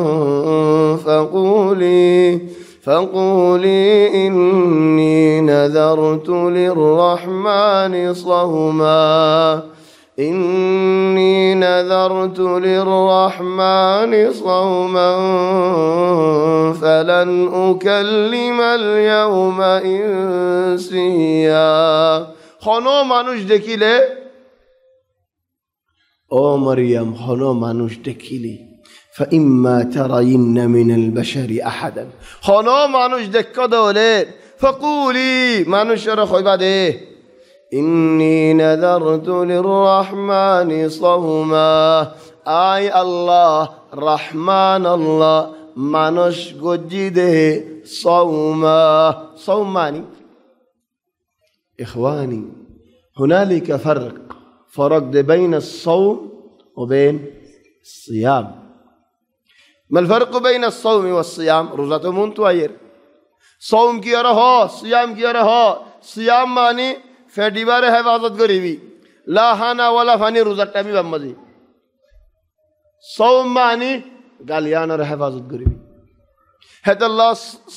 فقولي فقولي إني نذرت للرحمن صوما إني نذرت للرحمن صوما فلن أكلم اليوم إنسيا خنو مانوش دكيله او مريم হলো মানুষ دكيلي فإما ترين من البشر أحدا هنا মানুষ দেখ দলে فقولي মানুষ রা بعد إني نذرت للرحمن صوما اي الله رحمن الله মানুষ গজ্জি দে صوما صوماني إخواني هنالك فرق فرق دے بین الصوم و بین سیام مل فرق بین الصوم و سیام روزہ تو مون تو آئیر صوم کیا رہو سیام کیا رہو سیام معنی فیڈی بار حفاظت گریوی لا حانا ولا فانی روزہ ٹیمی بمزی صوم معنی گالیان اور حفاظت گریوی حیت اللہ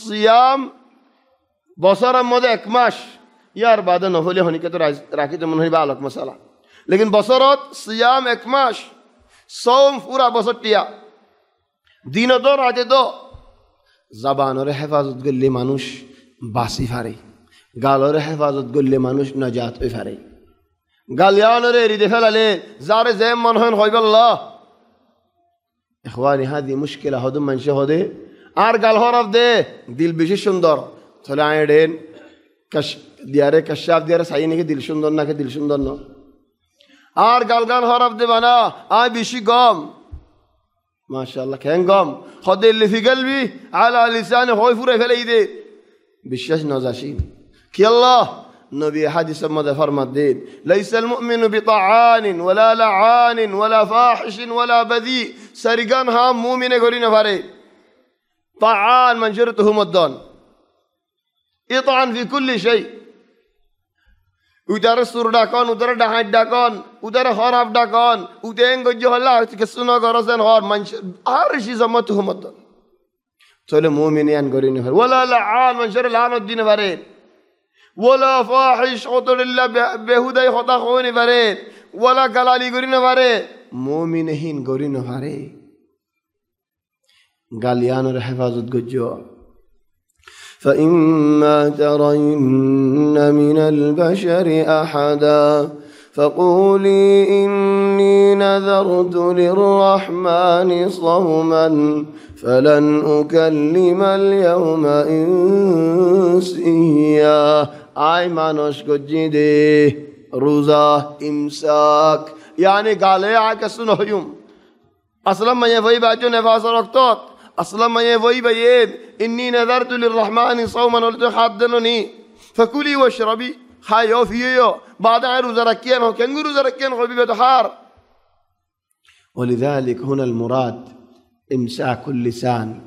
سیام بسر مد اکماش یار بعد نفلی ہونی کے تو راکی تو منہی بالک مسئلہ লেকিন बसरत सियाम एक मास सोम पूरा बसरटिया দিন তো রাতে তো জাবানরে হেফাজত করলে মানুষ বাঁচি ফারে গালরে হেফাজত করলে মানুষ নজাত হয়ে ফারে গালিয়ানরে হৃদে ফেলালে যারে যে মন হন হয় বল্লা হওয়া নিহাদি মুশকিল হদম মানুষে হদে আর গাল হরফ দে দিল বেশি সুন্দর তাহলে আয় ডেন কাশ দিয়ারে কাশ্যাপ দিয়ারে সাই নাকি দিল সুন্দর নাকি দিল সুন্দর না আর গালগান হরফ দেবা না আয় বেশি গম মাশাল্লাহ কেন গম হদে লিফি গেলবি আলা লিসানে হয় ফুরে ফেলে দে বিশ্বাস নজাসি কি আল্লাহ نبي حديث ماذا فرمت الدين ليس المؤمن بطعان ولا لعان ولا فاحش ولا بذيء سرقان هم مؤمن قرين فري طعان من جرته مدان اطعن في كل شيء উদার সুর ডাকন উদার ডাহাত ডাকন উদার হর আপ ডাকন উদেন গজ্য হল্লা কিছু নগরসেন হর মানুষের আর ঋষি জমত হুমতন চলে মুমিনে আন করি নি ওলা লা আন মানুষের লানত দিন পারে ওলা ফাহিশ অতরিল্লা বেহুদাই হতা হইনি পারে ওলা গালালি করি না পারে মুমিনহীন করি না পারে গালিয়ানোর হেফাজত গজ্য فإما ترين من البشر أحدا فقولي إني نذرت للرحمن صوما فلن أكلم اليوم إنسيا آي ما نشكو كجيدي روزا إمساك يعني قال يا عكسون هيوم أصلا ما يفاي باجو نفاس وقتوت اسلم یہ وہی بھائی اني نذرت للرحمن صوما ولتحدننی فكلي واشربي خايو فيو بعد روزة ركين هو كان روزة ركين هو بيتحار ولذلك هنا المراد امساك اللسان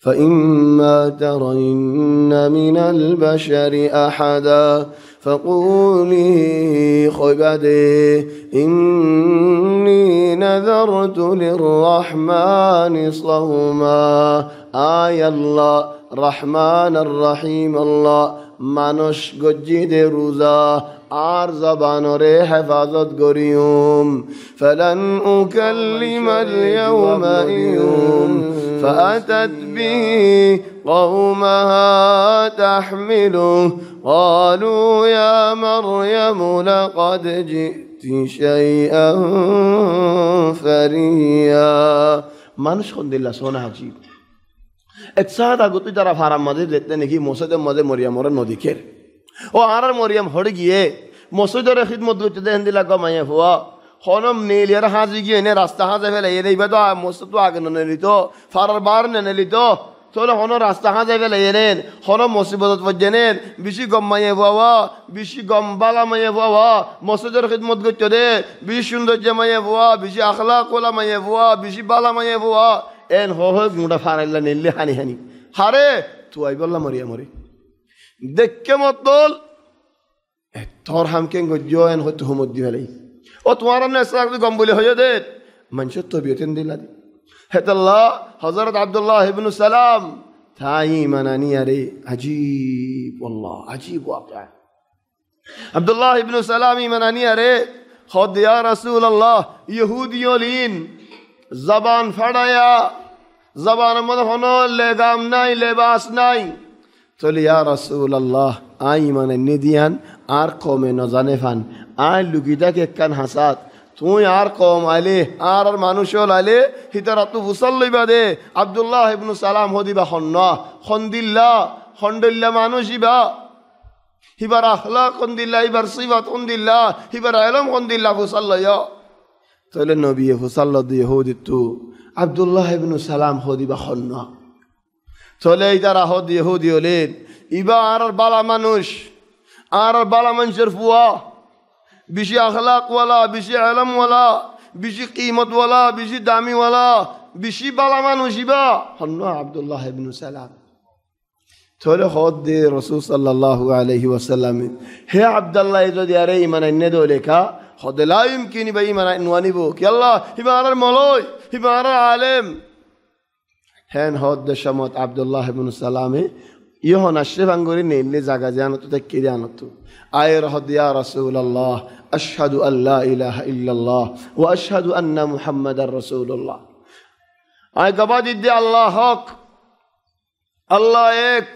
فإما ترين من البشر أحدا فقولي خبدي إني نذرت للرحمن صوما آي الله رحمن الرحيم الله মানুষ গজ্জিদে রোজা আর জবানরে হেফাজত করিউম ফলন উকাল্লিমাল ইয়াউমা ইউম فأتت به قومها تحمله قالوا يا مريم لقد جئت شيئا فريا মানুষ কোন দিল্লা সোনা হাজিব এক সাহাদ আগতে যারা ফারাম মাঝে দেখতে নাকি মসজিদের মাঝে মরিয়াম ওরা নদীকের ও আর মরিয়াম হড়ে গিয়ে মসজিদের খিদমত দিলা গমাইয়া হওয়া honam neeliyar hazigiyene rasta haze fele yedey bedo mostu agın nelito farar bar nelito তোলে হন রাস্তা হাঁজে গেলে এলেন হন মুসিবত বজেনেন বেশি গম মাইয়ে বাবা বেশি গম বালা মাইয়ে বাবা মসজিদের খিদমত করছো রে বেশি সৌন্দর্য মাইয়ে বুয়া বেশি আখলা কোলা মাইয়ে বুয়া বেশি বালা মাইয়ে বুয়া এন হ মোটা ফারাইলা নিলে হানি হানি হারে তুই বললাম মরিয়া মরি দেখকে মতল তোর হামকে গজ্জ এন হয়তো হুমত দিয়ে ফেলাই ও তোমার আমি গম বলে হয়ে দে মানুষের তবিয়তেন দিলা দি হেতাল্লাহ হজরত আবদুল্লাহ হেবনু সালাম থাই মানানি আরে আজিব আল্লাহ আজিব ওয়াকা আবদুল্লাহ ইবনু সালাম ইমানানি আরে হদিয়া রসুল আল্লাহ ইহুদিওলিন জবান ফাড়ায়া জবান মত হন লেগাম নাই লেবাস নাই চলিয়া রসুল আল্লাহ আই মানে নিদিয়ান আর কমে নজানে ফান আর দেখে কান হাসাত তুই আর কম আইলে আর আর মানুষ আলে হিতার তু ভুসল লইবা দে আবদুল্লাহ ইবনু সালাম হদিবা হন্না খন্দিল্লা খন্ডিল্লা মানুষ ইবা হিবার আখলা খন্দিল্লা ইবার সিবা কন্দিল্লা হিবার আলম খন্দিল্লা ভুসল লই তাহলে নবী ফুসাল্ল দিয়ে হো দিতু আবদুল্লাহ ইবনু সালাম হদিবা হন্না তাহলে ইতারা হদ দিয়ে হো দিওলেন ইবা আর বালা মানুষ ار بالا من شرفوا بشي أخلاق ولا بشي علم ولا بشي قيمة ولا بشي دامي ولا بشي بالا من وشبا حنو عبد الله بن سلام تول خود دي رسول صلى الله عليه وسلم هي عبد الله إذا دي من الندو لك خود لا يمكن بي بإيمان إنواني بوك يلا هبارة المولوي هبارة عالم هن هود شموت عبد الله بن سلامي ইহ নাশ্রেফাঙ্গরি নেইলে জাগা যে আনতো তাই কেড়ে আনতো আয় রহদিয়া রসুল্লাহ আশহাদু আল্লাহ ইলাহ ইল্লাল্লাহ ও আশহাদু আন্না মুহাম্মদ আর রসুল্লাহ আয় গবাদি দে আল্লাহ হক আল্লাহ এক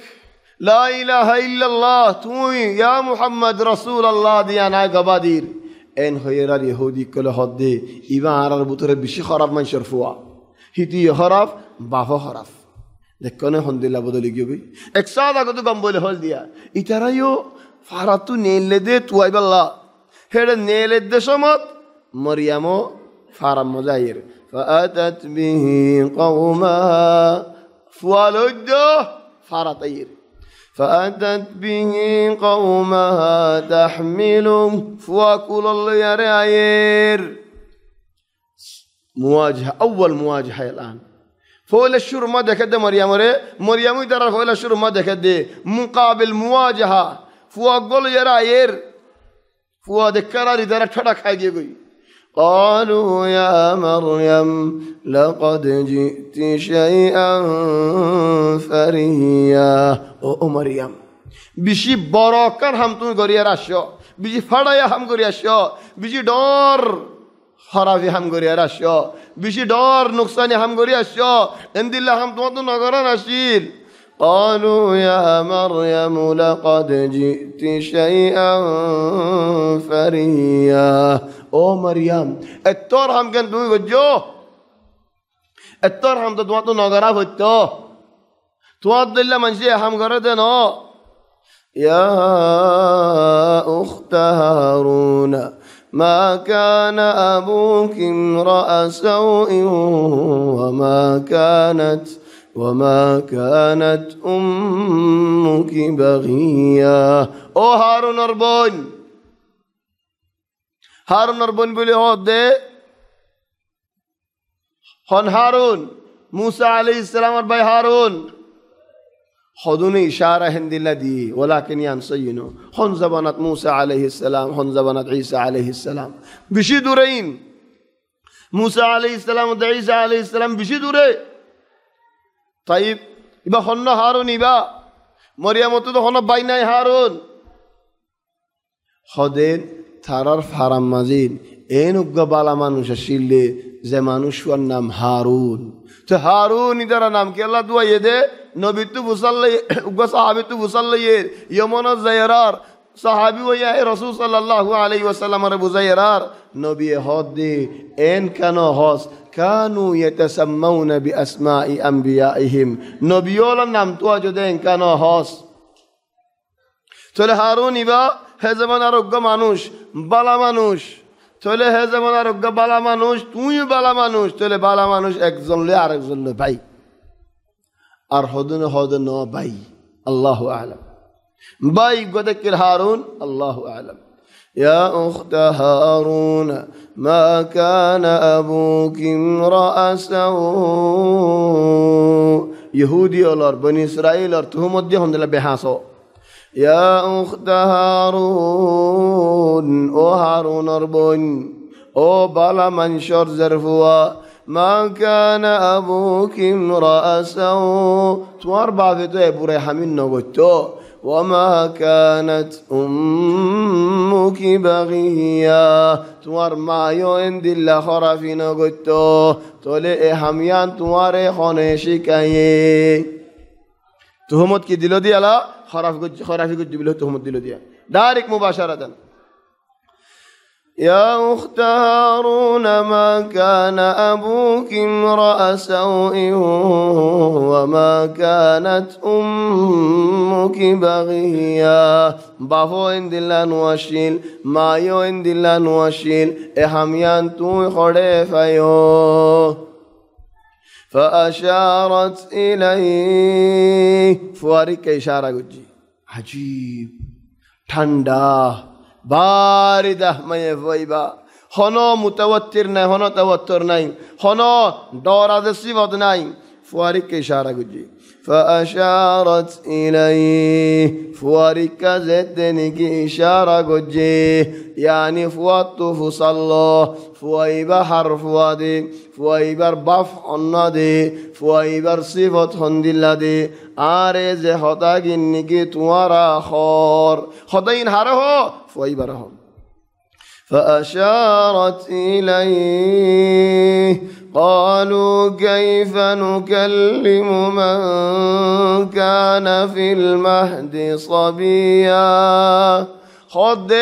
লা ইলাহা ইল্লাল্লাহ তুই ইয়া মুহাম্মদ আল্লাহ দিয়া নাই গবাদির এন হইরা ইহুদি কলে হদ দে ইবা আর বুতরে বেশি খরাব মানুষের ফুয়া হিতি হরাফ বাফ হরাফ دكانه هند لا بدل يجيبي إكساد أكتو بامبول هول ديا إترايو فاراتو نيل ده تواي بالله هذا نيل ده شمت مريمو فارم مزاير فأتت به قومها فوالد فارطير فأتت به قومها تحملهم الله يرعير مواجهة أول مواجهة الآن ফৌলের সুরমা দেখে দে মরিয়ামরে মরিয়ামই তারা ফৌলের সুরমা দেখে দে মুকাবিল মুআজাহা ফুয়া গোল ইয়ারা এর ফুয়া দেখার ইদারা ঠোঁটা খাই গিয়ে গই قالوا يا مريم لقد جئت شيئا فريا او مريم بشي بركان هم تون غريا راشو بشي فدايا هم غريا شو بشي دور খরাবি হাম গরিয়ার আসছ বেশি ডর নোকসানি হাম গরি আসছ এন্দিল্লা হাম তোমার তো নগরান আসিল قالوا يا مريم لقد جئت شيئا فريا ও মরিয়াম এত্তর হাম কেন তুমি বুঝছো এত্তর হাম তো তোমার তো নগরা হইত তোমার দিল্লা মানুষ হাম করে দেন ইয়া উখতা ما كان أبوك امرأ سوء وما كانت وما كانت أمك بغيا أو هارون أربون هارون أربون بلي هود هون هارون موسى عليه السلام أربي هارون হদুনে ইশারা হেন্দিল্লা দি ওলা কেনি আনসাইনো হন জবানাত মুসা আলহিসাম হন জবানাত ঈসা আলহিসাম বেশি দূরেইন মুসা আলি ইসলাম ঈসা আলি ইসলাম বেশি দূরে তাইব ইবা হন্য হারুন ইবা মরিয়ামতো তো হন বাই নাই হারুন সদে থাৰৰ ফাৰাম মাজিন এন উগ্র বালা মানুষের শিল্লে যে মানুহৰ নাম হারুন তো হারুন যারা নাম কি আল্লাহ দুয়া ইয়ে দে নবী তু বুসাল্লাই উগ্র সাহাবি তু বুসাল্লাইয়ে ইয়মন জায়রার সাহাবি ওয়া রসুল সাল্লাল্লাহু আলাইহি ওয়াসাল্লামের বুজাইরার নবী হদ দে এন কেন হস কানু ইয়াতাসাম্মাউনা বিআসমাই আমবিয়াইহিম নবীওল নাম তো যদি এন কেন হস তাহলে হারুন ইবা হে যেমন আরোগ্য মানুষ বালা মানুষ তাহলে হে যেমন আরোগ্য বালা মানুষ তুইও বালা মানুষ তাহলে বালা মানুষ একজন লে আরেকজন লে ভাই আর হদন হদন ভাই আল্লাহ আলম ভাই গদকের হারুন আল্লাহ আলম يا أخت هارون ما كان أبوك امرأ سوء يهودي أولار بني إسرائيل أرتهم وديهم دل بحاسو يا أخت هارون أو هارون أربون أو بلا منشر زرفوا ما كان أبوك امرأ سوء تواربع في طيب وريحة نغتو وما كانت أمك بغيا توار ما يو عند الله خرافين نغتو تولي إحميان تواري خونيشي كيي تهمت كي دلو دي على خراف قد خرافي قد بله تهمت دلو دي دارك مباشرة يا أخت هارون ما كان أبوك امرأ سوء وما كانت أمك بغيا بافو عند الله وشيل ما يو إن دلان إحميان تو خريفا يو فأشارت إليه فوارك إشارة قجي عجيب ঠান্ডা বারিদাহ মায়ে ভইবা হন মুতাওয়াত্তির নাই হন তাওয়াত্তর নাই হন ডর আদেশিবত নাই ফুয়ারিকে ইশারা গুজি فأشارت إليه فوركزتنك إشارة قجي يعني فوات فصلى فوائب حرف وادي ফুয়াইবার বাফ অন্য দে ফুয়াইবার সিফত হন্দিল্লা দে আরে যে হতা গিন্নিকে তোমারা হর হতাইন হার হ ফুয়াইবার হর فأشارت إليه قالوا كيف نكلم من كان في المهد صبيا خد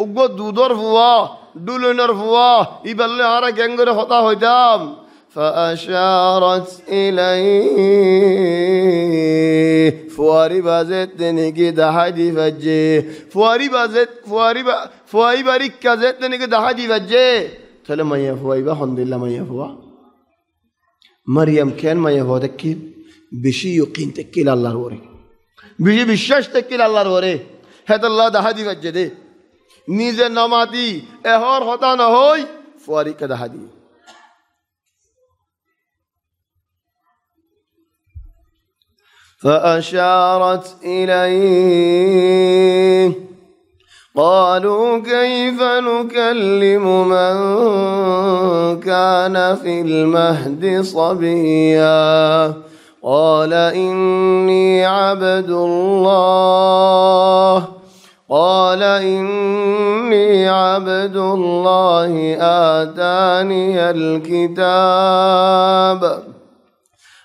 اقعد دور فوا دول نرفوا يبلغ عرق انقر خطا هدام فأشارت إليه فواري بازت نيجي دحدي فجي فواري بازت فواري با فواري باريك كازت نيجي دحدي فجي تلا ما يفوا يبا الحمد لله ما يفوا مريم كان ما يفوا تكيل بشي يقين تكيل الله روري بشي بشش تكيل الله روري هذا الله دحدي فجي دي نيزه نماتي اهار هتا نهوي فواري كدحدي فأشارت إليه قالوا كيف نكلم من كان في المهد صبيا قال إني عبد الله قال إني عبد الله آتاني الكتاب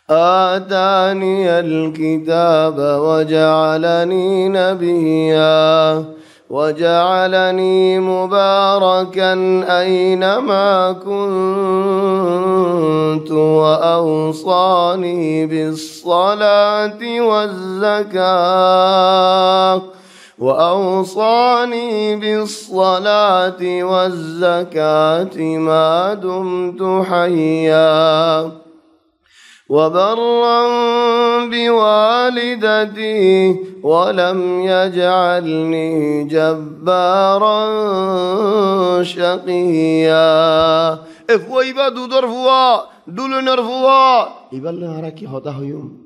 آتاني الكتاب وجعلني نبيا وجعلني مباركا أينما كنت وأوصاني بالصلاة والزكاة وأوصاني بالصلاة والزكاة ما دمت حياً وبرا بوالدتي ولم يجعلني جبارا شقيا افوا يبا دودر فوا دول نرفوا يبا نهاركي هدا هيوم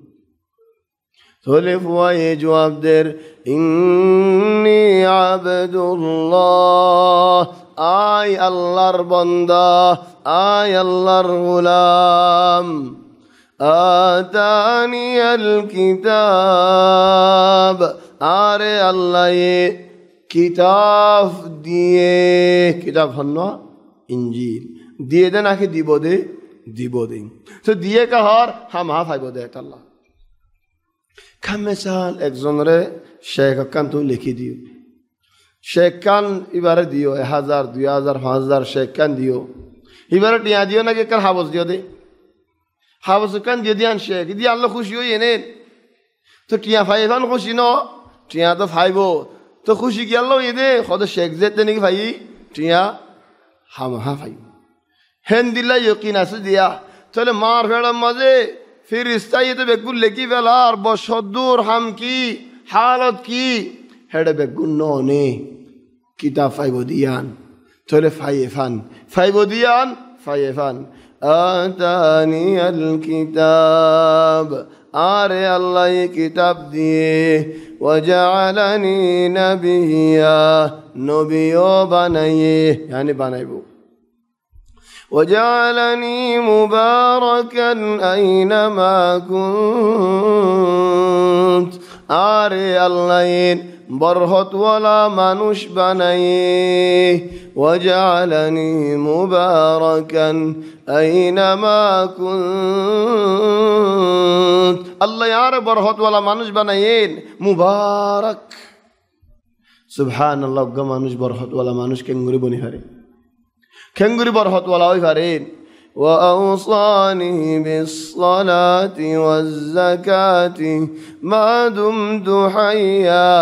تلف ويجواب در إني عبد الله آي الله بندا آي الله غلام আল কিতাব আরে আল্লাহ কিতাব দিয়ে কিতাব হন ইঞ্জিল দিয়ে দে নাকি দিব দে দিব দিন তো দিয়ে কাহর হাম হা ফাইব দে আল্লাহ খামেসাল একজনরে শেখ কান তুমি লিখি দিও শেখ কান এবারে দিও এক হাজার দুই হাজার পাঁচ হাজার শেখ কান দিও এবারে টিয়া দিও নাকি কার হাবস দিও দে Havuzukkan gidiyen şey. Gidiyen Allah kuşuyor yenir. تو کیا فای فن خوشی نو تیا تو فای بو تو خوشی کی الله یده خود شیخ زت نه کی فای تیا هم ها فای هند الله یقین اس دیا تو مار فلم مزه فرشتہ یہ تو بگن لکی ولار بشدور ہم کی حالت کی ہڑ بگن نو نے کتاب فای بو دیان تو فای فن فای بو دیان فای فن آتاني الكتاب آري الله كتاب دي وجعلني نبيا نبي بني يعني بو وجعلني مباركا أينما كنت آري الله برهت ولا مانوش بنيه وجعلني مباركا أينما كنت الله برهت ولا مانوش بنيين مبارك سبحان الله قم برهت ولا مانوش كنغري بني هاري كنغري برهت ولا هارين وأوصاني بالصلاة والزكاة ما دمت حيا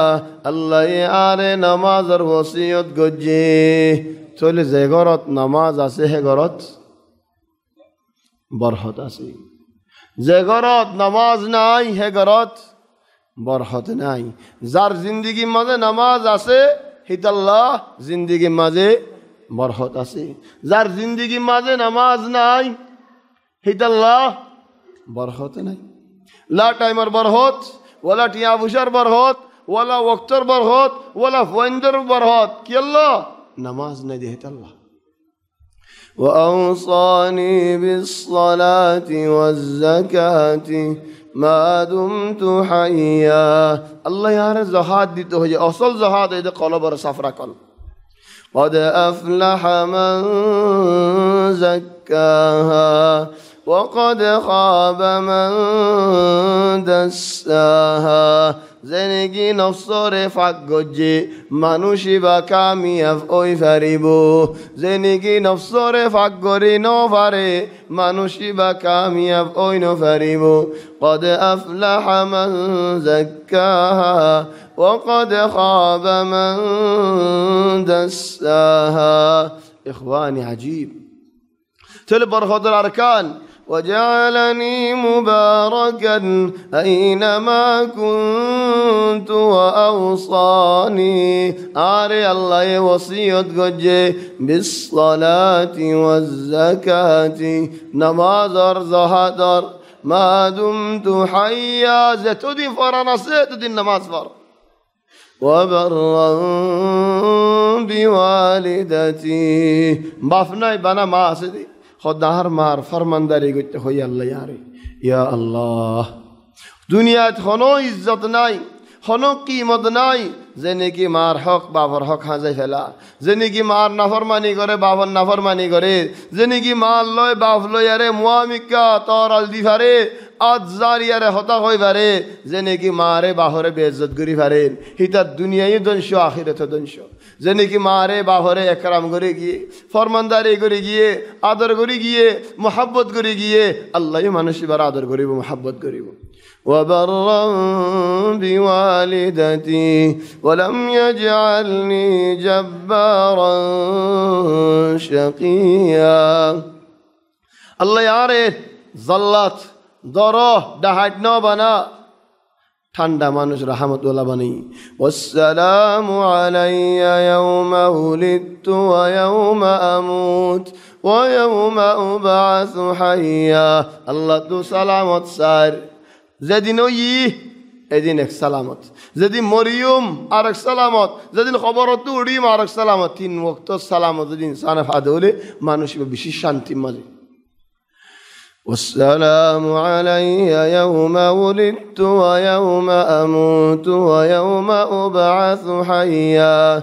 الله يعري نماز الوصيه قجي تولي زي غرط نماز أسيه غرط برحط أسيه زي غرط نماز ناي হে ঘরত ناي زار زندگي জিন্দিগির نماز নামাজ هيد الله زندگي মাঝে বরহত আছে যার জিন্দিগি মাঝে নামাজ নাই হিদাল্লাহ বরহত নাই লা টাইমার বরহত ওলা টিয়া ভুষার বরহত ওলা ওক্তর বরহত ওলা ফোয়েন্দর বরহত কি নামাজ নাই দেহিত আল্লাহ وأوصاني بالصلاة والزكاة ما دمت حيا الله يا رزهاد دي تو هي اصل زهاد دي قلب رسافرا قلب قد أفلح من زكاها وقد خاب من دساها زنگی نفسور فق گجی منوشی با کامی اف اوی فریبو زنگی نفسور فق گری نو فری منوشی با کامی اف اوی نو فریبو قد افلح من زکاها وقد خاب من دساها إخواني عجيب تلبر خضر أركان وجعلني مباركا أينما كنت وأوصاني آري الله وصيت قجي بالصلاة والزكاة نمازر زهدر ما دمت حيا زتدي فرنا سيتدي النماز فر وبرا بوالدتي بفناي بنا ما سدي সদাহার মার ফরমানদারি করতে হই আল্লাহ আরে ইয়া আল্লাহ দুনিয়াত হনো ইজ্জত নাই হনো কিমত নাই যে নাকি মার হক বাবর হক হাঁজাই ফেলা যে নাকি মার নাফরমানি করে বাবর নাফরমানি করে যে নাকি মার লয় বাপ লয় আরে মুয়ামিকা তর আল দি ফারে আজ যার ইয়ারে হতা হই পারে যে নাকি মারে বাহরে বেজত করি পারেন হিতার দুনিয়াই দংশ আখিরাতে দংশ زندگی ماره باهره اکرام گری گیه فرمانداری گری گیه آدر گری گیه محبت گری گیه الله یه منشی بر آدر گری محبت گری وبرا بوالدتي ولم يجعلني جبارا شقيا الله يا ريت ظلت ضراه دهت نوبنا ঠান্ডা মানুষ রাহামতুল্লাহ বানি ওসালামু আলাইয়া ইয়াউমা উলিদতু ওয়া আল্লাহ তু সালামত সার যেদিন ই এদিন এক সালামত যেদিন মরিয়ম আর এক সালামত যেদিন খবরত উড়িম আর এক সালামত তিন ওক্ত সালামত যদি ইনসান ফাদে হলে মানুষ বেশি শান্তি মাঝে والسلام علي يوم ولدت ويوم أموت ويوم أبعث حيا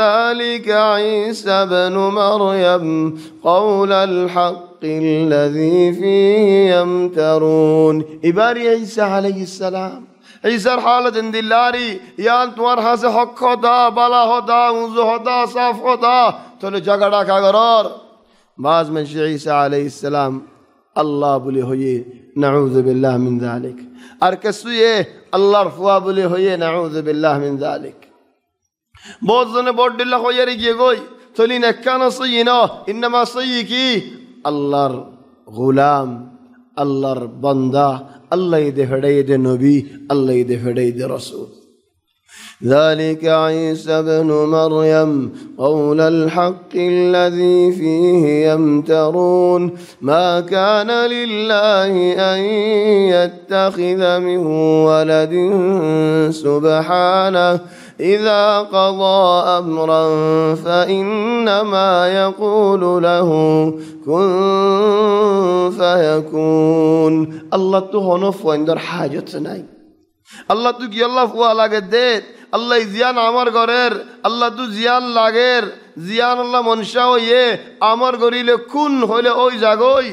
ذلك عيسى بن مريم قول الحق الذي فيه يمترون إباري عيسى عليه السلام عيسى حالة دلاري يا انتوار حس حق خدا بلا خدا اونز خدا صاف خدا تلو جگڑا کھا گرار بعض من عيسى عليه السلام আল্লাহ বলে হইয়ে নাউজবিল্লাহ মিনজা আলিক আর কেসুয়ে আল্লাহর ফুয়া বলে হইয়ে নাউজবিল্লাহ মিনজা আলিক বহুত জনে বড়ডিল্লা হইয়ার গিয়ে গই চলি নেকানো সই ন ইন্নামা সই কি আল্লাহর গুলাম আল্লাহর বন্দা আল্লাহ দে ফেডাই দে নবী আল্লাহ দে ফেডাই দে রসুল ذلك عيسى بن مريم قول الحق الذي فيه يمترون ما كان لله أن يتخذ منه ولد سبحانه إذا قضى أمرا فإنما يقول له كن فيكون الله تهنف وندر حاجتنا আল্লাহ তু কি আল্লাহ ফুয়া লাগে দে আল্লাহ জিয়ান আমার ঘরের আল্লাহ তু জিয়ান লাগের জিয়ান আল্লাহ মনসা ও ইয়ে আমার গরিলে খুন হইলে ওই জাগই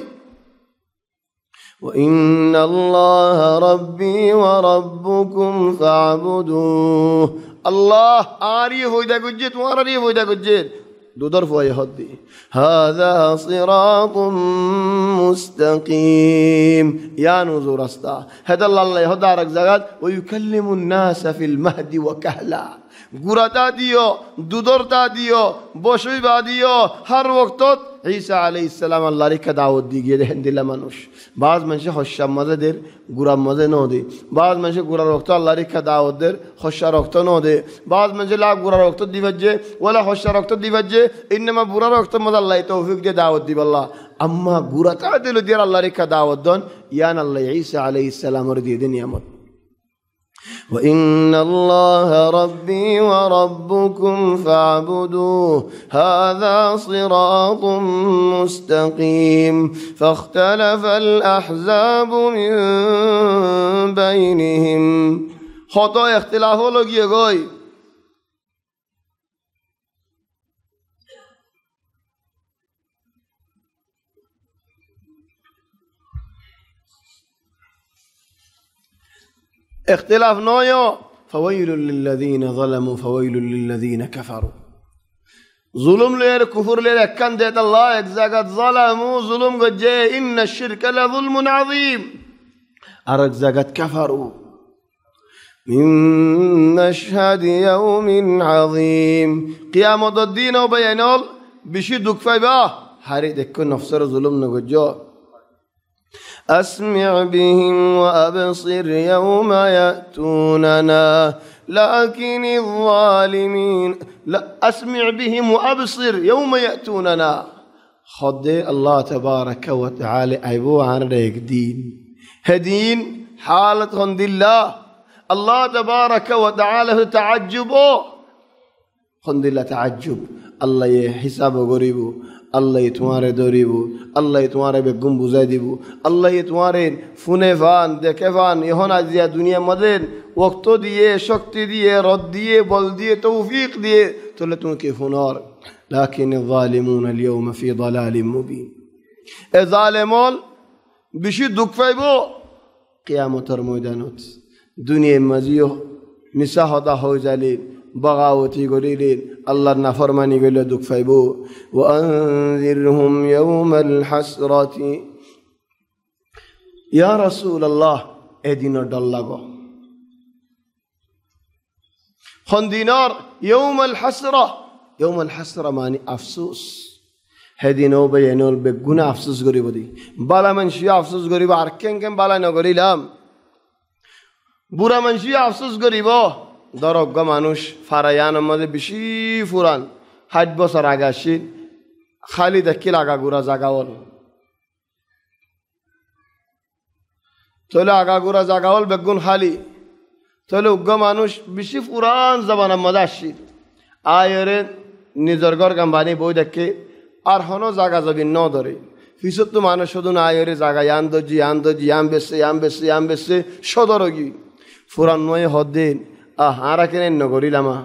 وإن الله ربي وربكم فاعبدوه الله আরই হইদা গুজ্জে তোমার আরই ইয়ে হইদা গুজ্জে دو ظرف ويهدي هذا صراط مستقيم يا نزور استا هذا الله يهدى رك ويكلم الناس في المهد وكهلا গুড়াটা দিও দুধরটা দিও বসুইবা দিও هر ওক্তত ঈসা আলি ইসলাম আল্লাহ রেখা দাওয়াত দিয়ে গিয়ে দেখেন দিলে মানুষ বাজ মানুষে হস্যা মাঝে দের গুড়ার মাঝে ন দে বাজ মানুষে গুড়া রক্ত আল্লাহ রেখা দাওয়াত দের হস্যা রক্ত ন দে বাজ মানুষে লাভ গুড়া রক্ত দিবার যে ওলা হস্যা রক্ত দিবার যে ইন্নামা বুড়া রক্ত মাঝে আল্লাহ তৌফিক দিয়ে দাওয়াত আল্লাহ আম্মা গুড়া তাড়া দিল দিয়ে আল্লাহ রেখা দাওয়াত দন ইয়ান আল্লাহ ঈসা আলি ইসলামর দিয়ে দিন ইয়ামত وإن الله ربي وربكم فاعبدوه هذا صراط مستقيم فاختلف الأحزاب من بينهم خطأ اختلافه لو گوی اختلاف نويو فويل للذين ظلموا فويل للذين كفروا ظلم لير كفر لير كان ديت الله اجزاقات ظلموا ظلم جاء إن الشرك لظلم عظيم أرق كفروا من نشهد يوم عظيم قيام الدين وبيانول بشدك فيبا هاري كن نفسر ظلم نجو أسمع بهم وأبصر يوم يأتوننا لكن الظالمين لا أسمع بهم وأبصر يوم يأتوننا خضي الله تبارك وتعالى أيبو عن دين هدين حالة خند الله الله تبارك وتعالى تعجبه خند الله تعجب الله يحسب قريبه الله يتواري دوريبو الله يتواري بقنبو زاديبو الله يتواري فنفان دكفان يهون عزيزي دنيا مدين وقتو ديه شكت ديه رد ديه بل ديه توفيق ديه تلتون كيفو لكن الظالمون اليوم في ضلال مبين الظالمون بشي دوك فايبو قيامة ترمويدانوت دنيا مزيو مساحة هوزالين بغاوتي قليلين الله نفرماني قل دك فيبو وأنذرهم يوم الحسرة يا رسول الله ادينا دلغو خن دينار يوم الحسرة يوم الحسرة ماني أفسوس هدي هدينو بينول بجنا أفسوس غريب دي بالا من شيا أفسوس غريب أركن كم بالا لام بورا من شيا أفسوس غريبه দরজ্ঞ মানুষ ফারাইয়ানের মধ্যে বেশি ফুরান ষাট বছর আগে আসি খালি দেখি লাগা গুড়া জাগাওল তাহলে আগা গুড়া জাগাওল বেগুন খালি তাহলে উগ্র মানুষ বেশি পুরান জমানার মধ্যে আসি আয়রে নিজের ঘর গাম্বানি বই দেখে আর হনো জাগা যাবি ন ধরে পিছত তো মানুষ শুধু না আয়রে জাগা ইয়ান দজি ইয়ান দজি ইয়াম বেসে ইয়াম বেসে ইয়াম বেসে সদরগি ফুরান নয় হদ্দিন আরা কেন লামা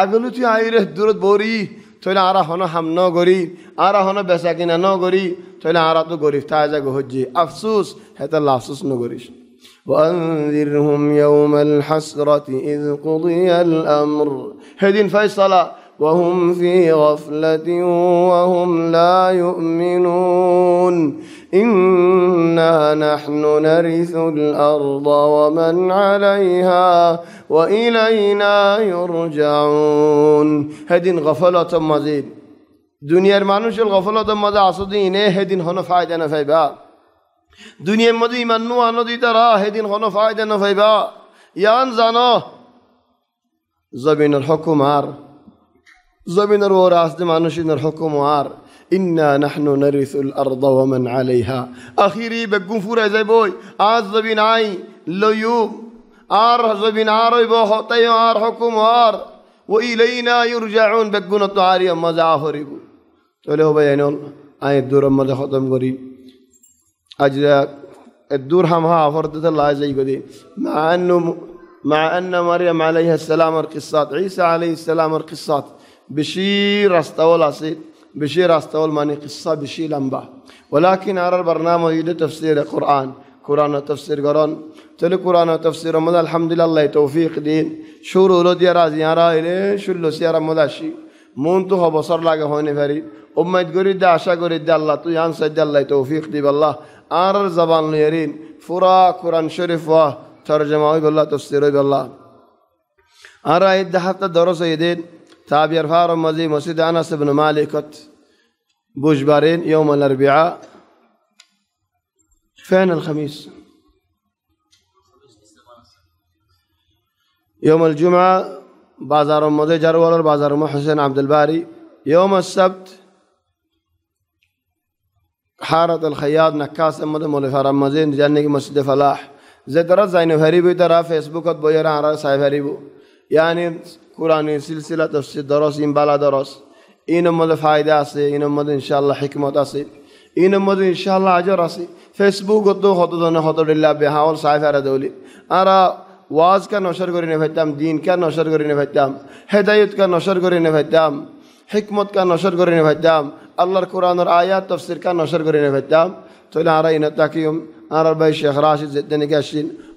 আগলু তুই আইরে দূরত বরি তৈলে আরা হন হাম ন গরি আরা হন বেসা কিনা ন গরি তৈলে আরা তো গরিব তা যা গহজি আফসুস হেতাল আফসুস নগরিস وأنذرهم يوم الحسرة إذ قضي الأمر هدين فيصلة وهم في غفلة وهم لا يؤمنون إنا نحن نرث الأرض ومن عليها وإلينا يرجعون هدين غفلة مزيد دنيا المعنوش الغفلة مزيد عصدين إيه هدين هنا فايدنا فايباء دنيا مدي من نوع ندي ترى هدين هنا فايدنا فايباء يان زانو زبين الحكومار زمینر و آسمانشینر حکم وار إنا نحن نرث الأرض ومن عليها أخيري بقوم فورا زي بوي آز زبين عاي ليوم آر زبين آر بو حطي آر حكم آر وإلينا يرجعون بقونا تعاري أما زعافري بو تولي هو بيانون آي الدور أما زخطم قريب أجل الدور هم ها فرد الله زي قدي مع أنه مع أن مريم عليها السلام قصات عيسى عليه السلام قصات বেশি রাস্তাওয়াল আছে বেশি রাস্তাওয়াল মানে কিসা বেশি লম্বা ওলাকিন আর বারনাম ইদে তফসির কোরআন কোরআন তফসির গরন তাহলে কোরআন তফসির রমদ আলহামদুলিল্লাহ তৌফিক দিন শুরু হলো দিয়া রাজ ইয়ারা এলে শুনলো সিয়ারা মদাসি মন তো হবসর লাগে হয়নি ভারি উম্মাইদ করি দে আশা করি দে আল্লাহ তুই আনসাই দে আল্লাহ তৌফিক দিব আল্লাহ আর জবান লইয়ারিন ফুরা কোরআন শরীফ ওয়াহ তরজমা হইব আল্লাহ তফসির হইব আল্লাহ আর এই দেহাতে দরস এদিন تابير فارم مزي مسجد أنس بن مالك بوجبارين يوم الأربعاء فين الخميس يوم الجمعة بازار مزي جرول بازار محسن عبد الباري يوم السبت حارة الخياط نكاس أمد مولف رمزين جانك مسجد فلاح زدرت زين فريبو ترى فيسبوك بويران رأي سايفريبو يعني কোরআনের সিলসিলা তফসির দরস ইমবালা দরস এই নম্বরে ফায়দা আছে এই নম্বরে ইনশাল্লাহ হিকমত আছে এই নম্বরে ইনশাল্লাহ আজর আছে হতো হত ধরনের হত ডিল্লা বেহাওর সাহেফারা দৌলি আর ওয়াজ কা নসর করে নে ভাইতাম দিন কা নসর করে নে ভাইতাম হেদায়ত কা নসর করে নে ভাইতাম হিকমত কা নসর করে নে ভাইতাম আল্লাহর কোরআনের আয়াত তফসির কে নসর করে নে ভাইতাম তাহলে আরা ইনা তাকিম আর ভাই শেখ রাশিদ জেদ্দানিকে আসছেন